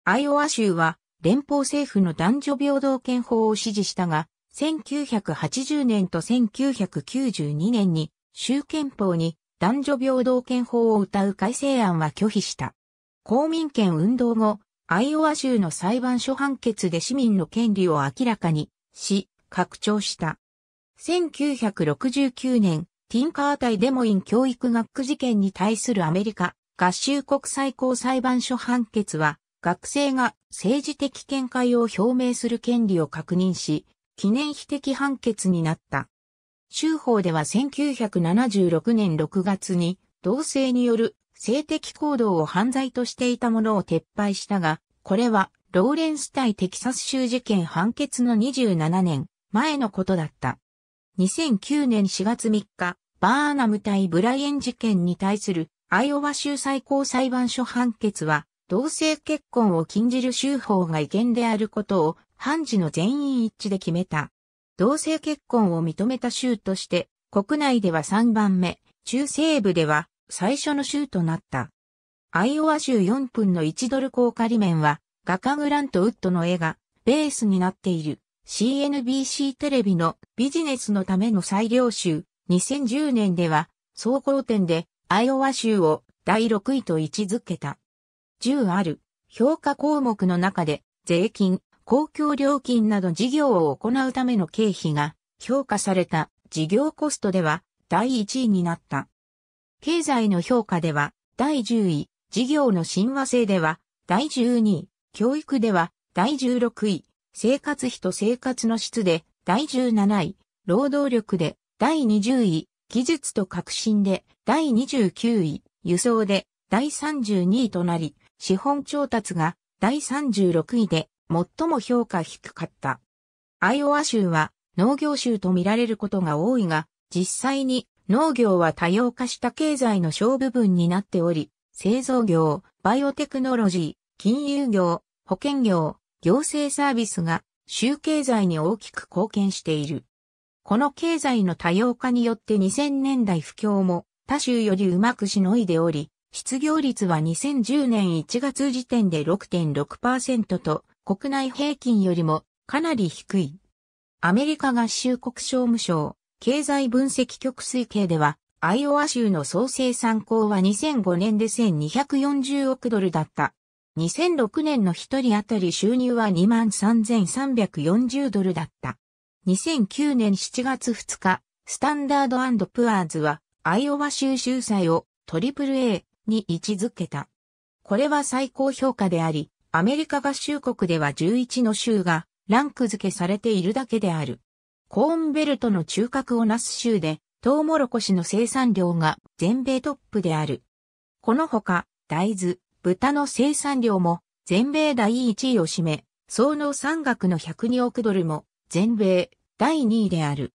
アイオワ州は連邦政府の男女平等権法を支持したが、1980年と1992年に州憲法に男女平等権法を謳う改正案は拒否した。公民権運動後、アイオワ州の裁判所判決で市民の権利を明らかにし、拡張した。1969年、ティンカー対デモイン教育学区事件に対するアメリカ合衆国最高裁判所判決は、学生が政治的見解を表明する権利を確認し、記念碑的判決になった。州法では1976年6月に、同性による性的行動を犯罪としていたものを撤廃したが、これはローレンス対テキサス州事件判決の27年前のことだった。2009年4月3日、バーナム対ブライエン事件に対するアイオワ州最高裁判所判決は、同性結婚を禁じる州法が違憲であることを判事の全員一致で決めた。同性結婚を認めた州として、国内では3番目、中西部では最初の州となった。アイオワ州4分の1ドル高仮面は、画家グラントウッドの絵がベースになっている。CNBC テレビのビジネスのための裁量集2010年では総合点でアイオワ州を第6位と位置づけた。10ある評価項目の中で税金、公共料金など事業を行うための経費が評価された事業コストでは第1位になった。経済の評価では第10位、事業の親和性では第12位、教育では第16位、生活費と生活の質で第17位、労働力で第20位、技術と革新で第29位、輸送で第32位となり、資本調達が第36位で最も評価低かった。アイオワ州は農業州と見られることが多いが、実際に農業は多様化した経済の小部分になっており、製造業、バイオテクノロジー、金融業、保険業、行政サービスが州経済に大きく貢献している。この経済の多様化によって2000年代不況も他州よりうまくしのいでおり、失業率は2010年1月時点で6.6%と国内平均よりもかなり低い。アメリカ合衆国商務省経済分析局推計では、アイオワ州の総生産高は2005年で1240億ドルだった2006年の一人当たり収入は23,340ドルだった。2009年7月2日、スタンダードプアーズは、アイオワ州州債を AAA に位置づけた。これは最高評価であり、アメリカ合衆国では11の州がランク付けされているだけである。コーンベルトの中核をなす州で、トウモロコシの生産量が全米トップである。このほか、大豆、豚の生産量も全米第1位を占め、総農産額の102億ドルも全米第2位である。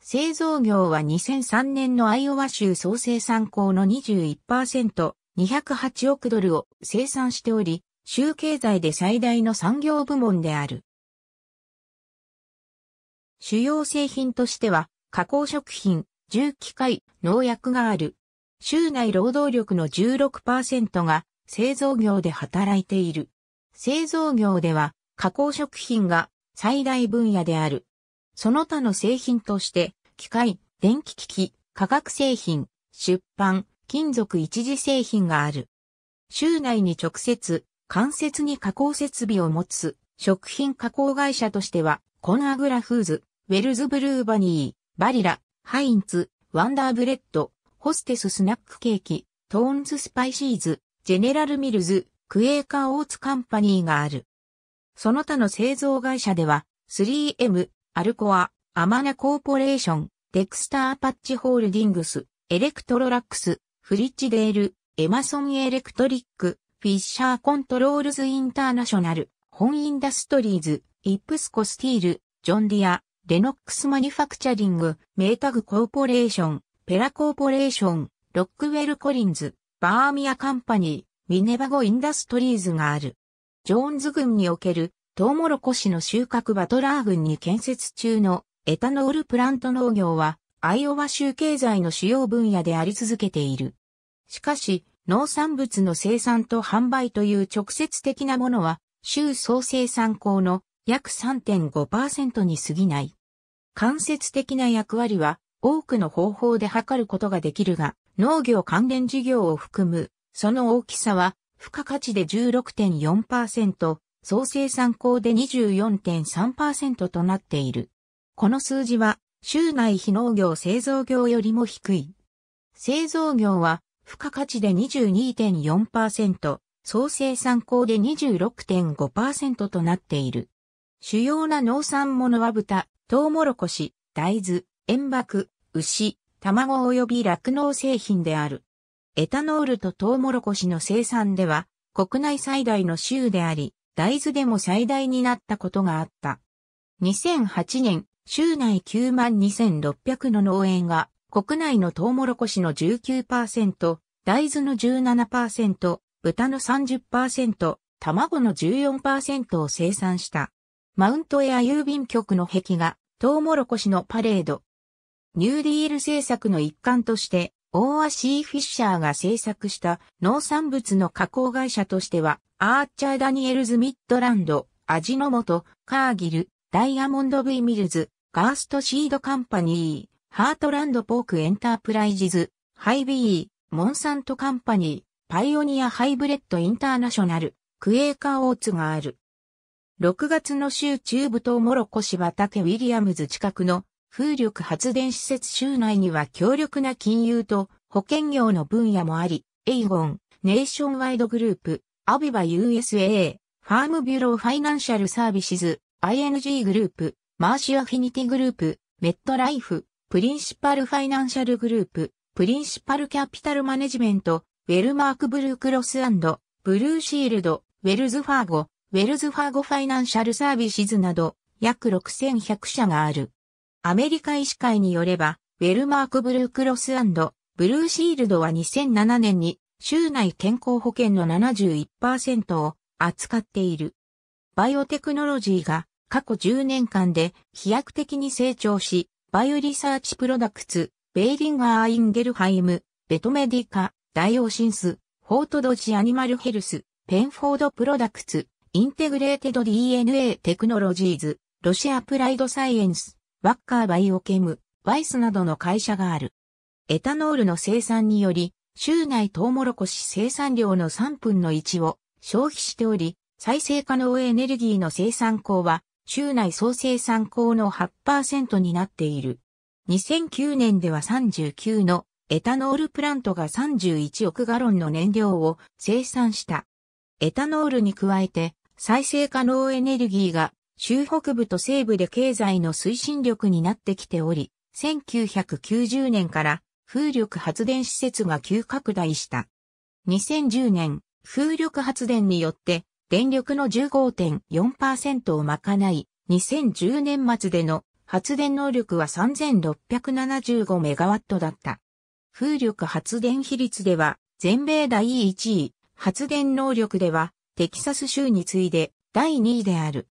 製造業は2003年のアイオワ州総生産高の21%、208億ドルを生産しており、州経済で最大の産業部門である。主要製品としては、加工食品、重機械、農薬がある。州内労働力の16%が製造業で働いている。製造業では加工食品が最大分野である。その他の製品として、機械、電気機器、化学製品、出版、金属一次製品がある。州内に直接、間接に加工設備を持つ食品加工会社としては、コナグラフーズ、ウェルズブルーバニー、バリラ、ハインツ、ワンダーブレッド、ホステススナックケーキ、トーンズスパイシーズ、ジェネラルミルズ、クエーカーオーツカンパニーがある。その他の製造会社では、3M、アルコア、アマナコーポレーション、デクスターパッチホールディングス、エレクトロラックス、フリッチデール、エマソンエレクトリック、フィッシャーコントロールズインターナショナル、ホン・インダストリーズ、イップスコスティール、ジョンディア、レノックスマニファクチャリング、メータグコーポレーション、ペラコーポレーション、ロックウェルコリンズ、バーミヤカンパニー、ミネバゴインダストリーズがある。ジョーンズ郡におけるトウモロコシの収穫バトラー郡に建設中のエタノールプラント農業はアイオワ州経済の主要分野であり続けている。しかし、農産物の生産と販売という直接的なものは、州総生産高の約3.5%に過ぎない。間接的な役割は多くの方法で測ることができるが、農業関連事業を含む、その大きさは、付加価値で16.4%、総生産高で24.3%となっている。この数字は、州内非農業製造業よりも低い。製造業は、付加価値で22.4%、総生産高で26.5%となっている。主要な農産物は豚、トウモロコシ、大豆、塩爆、牛、卵及び酪農製品である。エタノールとトウモロコシの生産では、国内最大の州であり、大豆でも最大になったことがあった。2008年、州内9万2600の農園が、国内のトウモロコシの19%、大豆の17%、豚の30%、卵の14%を生産した。マウントエア郵便局の壁が、トウモロコシのパレード、ニューディール政策の一環として、オーアシー・フィッシャーが制作した農産物の加工会社としては、アーチャー・ダニエルズ・ミッドランド、味の素、カーギル、ダイヤモンド・ V・ ミルズ、ガースト・シード・カンパニー、ハートランド・ポーク・エンタープライジズ、ハイビー、モンサント・カンパニー、パイオニア・ハイブレッド・インターナショナル、クエーカー・オーツがある。6月の州中部とモロコ市畑ウィリアムズ近くの風力発電施設州内には強力な金融と保険業の分野もあり、エイゴン、ネーションワイドグループ、アビバ USA、ファームビュローファイナンシャルサービシズ、ING グループ、マーシアフィニティグループ、メットライフ、プリンシパルファイナンシャルグループ、プリンシパルキャピタルマネジメント、ウェルマークブルークロスブルーシールド、ウェルズファーゴ、ウェルズファーゴファイナンシャルサービシズなど、約6100社がある。アメリカ医師会によれば、ウェルマークブルークロスブルーシールドは2007年に州内健康保険の71%を扱っている。バイオテクノロジーが過去10年間で飛躍的に成長し、バイオリサーチプロダクツ、ベイリンガー・インゲルハイム、ベトメディカ、ダイオシンス、フォートドジアニマルヘルス、ペンフォードプロダクツ、インテグレーテド DNA テクノロジーズ、ロシアプライドサイエンス、ワッカーバイオケム、ワイスなどの会社がある。エタノールの生産により、州内トウモロコシ生産量の3分の1を消費しており、再生可能エネルギーの生産項は、州内総生産項の8%になっている。2009年では39のエタノールプラントが31億ガロンの燃料を生産した。エタノールに加えて再生可能エネルギーが州北部と西部で経済の推進力になってきており、1990年から風力発電施設が急拡大した。2010年、風力発電によって電力の15.4%を賄い、2010年末での発電能力は3675メガワットだった。風力発電比率では全米第1位、発電能力ではテキサス州に次いで第2位である。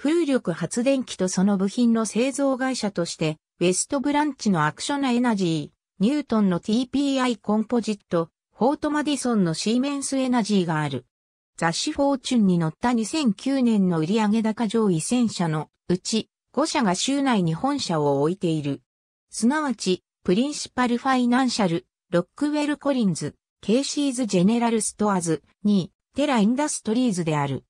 風力発電機とその部品の製造会社として、ウェストブランチのアクショナエナジー、ニュートンの TPI コンポジット、フォートマディソンのシーメンスエナジーがある。雑誌フォーチュンに載った2009年の売上高上位1000社のうち5社が州内に本社を置いている。すなわち、プリンシパルファイナンシャル、ロックウェルコリンズ、ケイシーズジェネラルストアズに、テラインダストリーズである。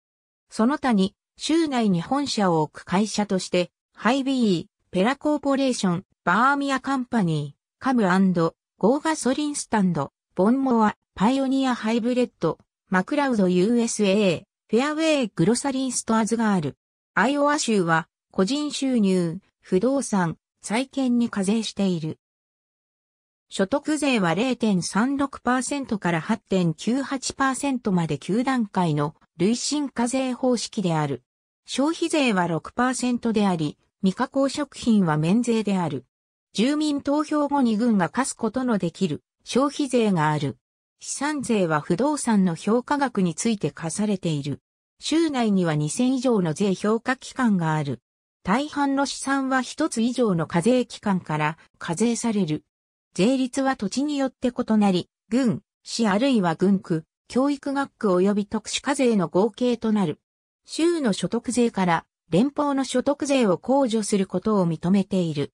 その他に、州内に本社を置く会社として、ハイビー、ペラコーポレーション、バーミヤカンパニー、カムゴーガソリンスタンド、ボンモア、パイオニアハイブレッド、マクラウド USA、フェアウェイグロサリンストアズガール。アイオワ州は個人収入、不動産、債建に課税している。所得税は0.36%から8.98%まで9段階の累進課税方式である。消費税は6%であり、未加工食品は免税である。住民投票後に軍が課すことのできる消費税がある。資産税は不動産の評価額について課されている。州内には2000以上の税評価機関がある。大半の資産は1つ以上の課税機関から課税される。税率は土地によって異なり、郡、市あるいは郡区、教育学区及び特殊課税の合計となる。州の所得税から連邦の所得税を控除することを認めている。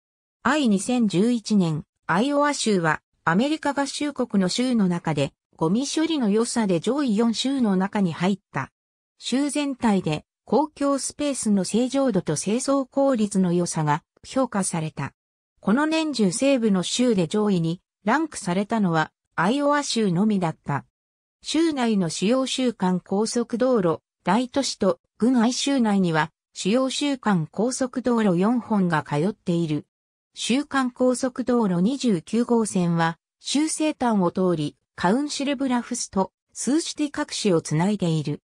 I2011 年、アイオワ州はアメリカ合衆国の州の中でゴミ処理の良さで上位4州の中に入った。州全体で公共スペースの正常度と清掃効率の良さが評価された。この年中西部の州で上位にランクされたのはアイオワ州のみだった。州内の主要週間高速道路、大都市と郡外州内には主要週間高速道路4本が通っている。週間高速道路29号線は州西端を通りカウンシルブラフスとスーシティ各市をつないでいる。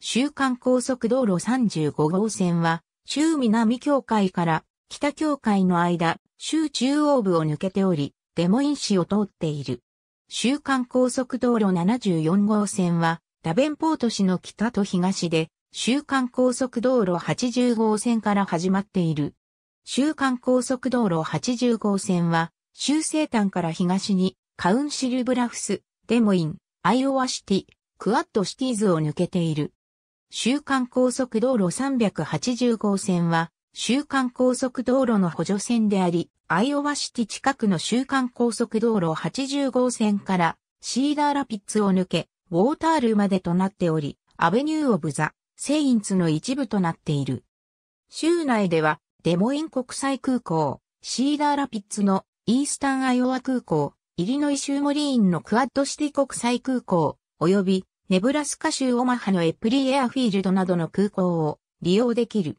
週間高速道路35号線は州南境界から北境界の間、州中央部を抜けており、デモイン市を通っている。週間高速道路74号線は、ダベンポート市の北と東で、週間高速道路80号線から始まっている。週間高速道路80号線は、州西端から東に、カウンシルブラフス、デモイン、アイオワシティ、クアッドシティーズを抜けている。週間高速道路380号線は、週間高速道路の補助線であり、アイオワシティ近くの週間高速道路80号線からシーダーラピッツを抜け、ウォータールまでとなっており、アベニュー・オブ・ザ・セインツの一部となっている。州内では、デモイン国際空港、シーダーラピッツのイースタン・アイオワ空港、イリノイ州モリーンのクアッドシティ国際空港、及びネブラスカ州オマハのエプリエアフィールドなどの空港を利用できる。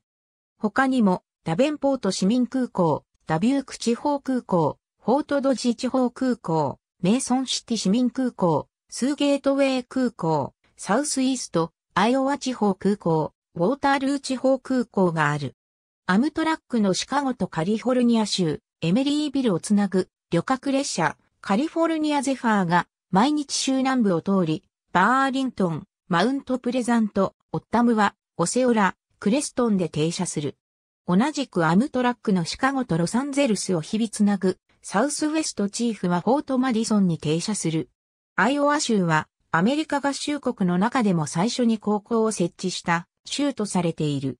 他にも、ダベンポート市民空港、ダビューク地方空港、フォートドジ地方空港、メイソンシティ市民空港、スーゲートウェイ空港、サウスイースト、アイオワ地方空港、ウォータールー地方空港がある。アムトラックのシカゴとカリフォルニア州、エメリービルをつなぐ旅客列車、カリフォルニアゼファーが毎日州南部を通り、バーリントン、マウントプレザント、オッタムワ、オセオラ、クレストンで停車する。同じくアムトラックのシカゴとロサンゼルスを日々つなぐ、サウスウェストチーフはフォートマディソンに停車する。アイオワ州は、アメリカ合衆国の中でも最初に高校を設置した州とされている。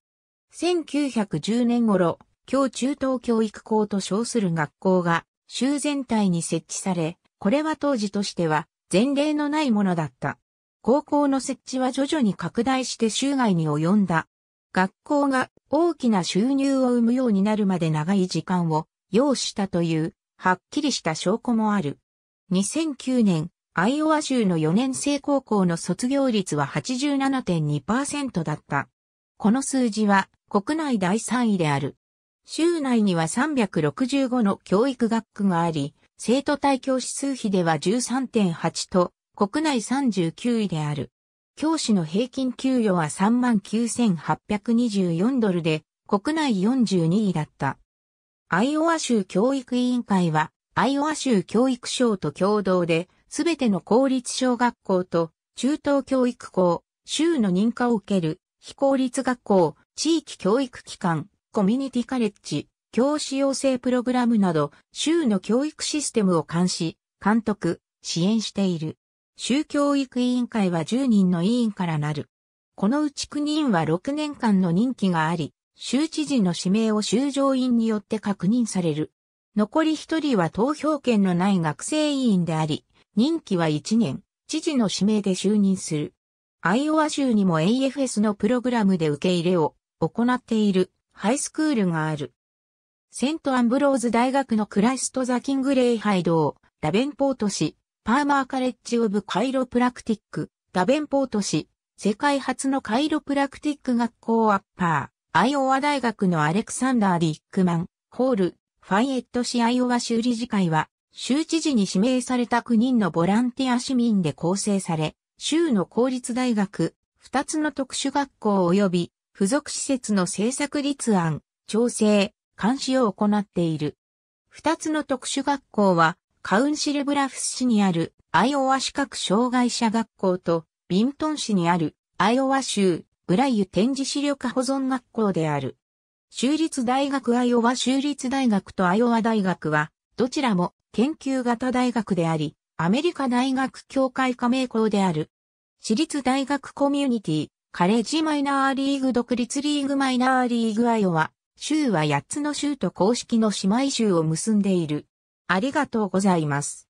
1910年頃、今日中等教育校と称する学校が州全体に設置され、これは当時としては前例のないものだった。高校の設置は徐々に拡大して州外に及んだ学校が大きな収入を生むようになるまで長い時間を要したという、はっきりした証拠もある。2009年、アイオワ州の4年生高校の卒業率は87.2%だった。この数字は国内第3位である。州内には365の教育学区があり、生徒対教師数比では13.8と国内39位である。教師の平均給与は39,824ドルで、国内42位だった。アイオワ州教育委員会は、アイオワ州教育省と共同で、すべての公立小学校と中等教育校、州の認可を受ける非公立学校、地域教育機関、コミュニティカレッジ、教師養成プログラムなど、州の教育システムを監視、監督、支援している。宗教育委員会は10人の委員からなる。このうち9人は6年間の任期があり、州知事の指名を州上院によって確認される。残り1人は投票権のない学生委員であり、任期は1年、知事の指名で就任する。アイオワ州にも AFS のプログラムで受け入れを行っているハイスクールがある。セントアンブローズ大学のクライスト・ザ・キング・レイハイドラベンポート市、パーマーカレッジ・オブ・カイロプラクティック、ダベンポート市、世界初のカイロプラクティック学校アッパー、アイオワ大学のアレクサンダー・ディックマン、ホール、ファイエット市アイオワ州理事会は、州知事に指名された9人のボランティア市民で構成され、州の公立大学、2つの特殊学校及び、付属施設の政策立案、調整、監視を行っている。2つの特殊学校は、カウンシルブラフス市にあるアイオワ視覚障害者学校とビントン市にあるアイオワ州ブライユ展示資料化保存学校である。州立大学アイオワ州立大学とアイオワ大学はどちらも研究型大学であり、アメリカ大学協会加盟校である。私立大学コミュニティ、カレッジマイナーリーグ独立リーグマイナーリーグアイオワ、州は8つの州と公式の姉妹州を結んでいる。ありがとうございます。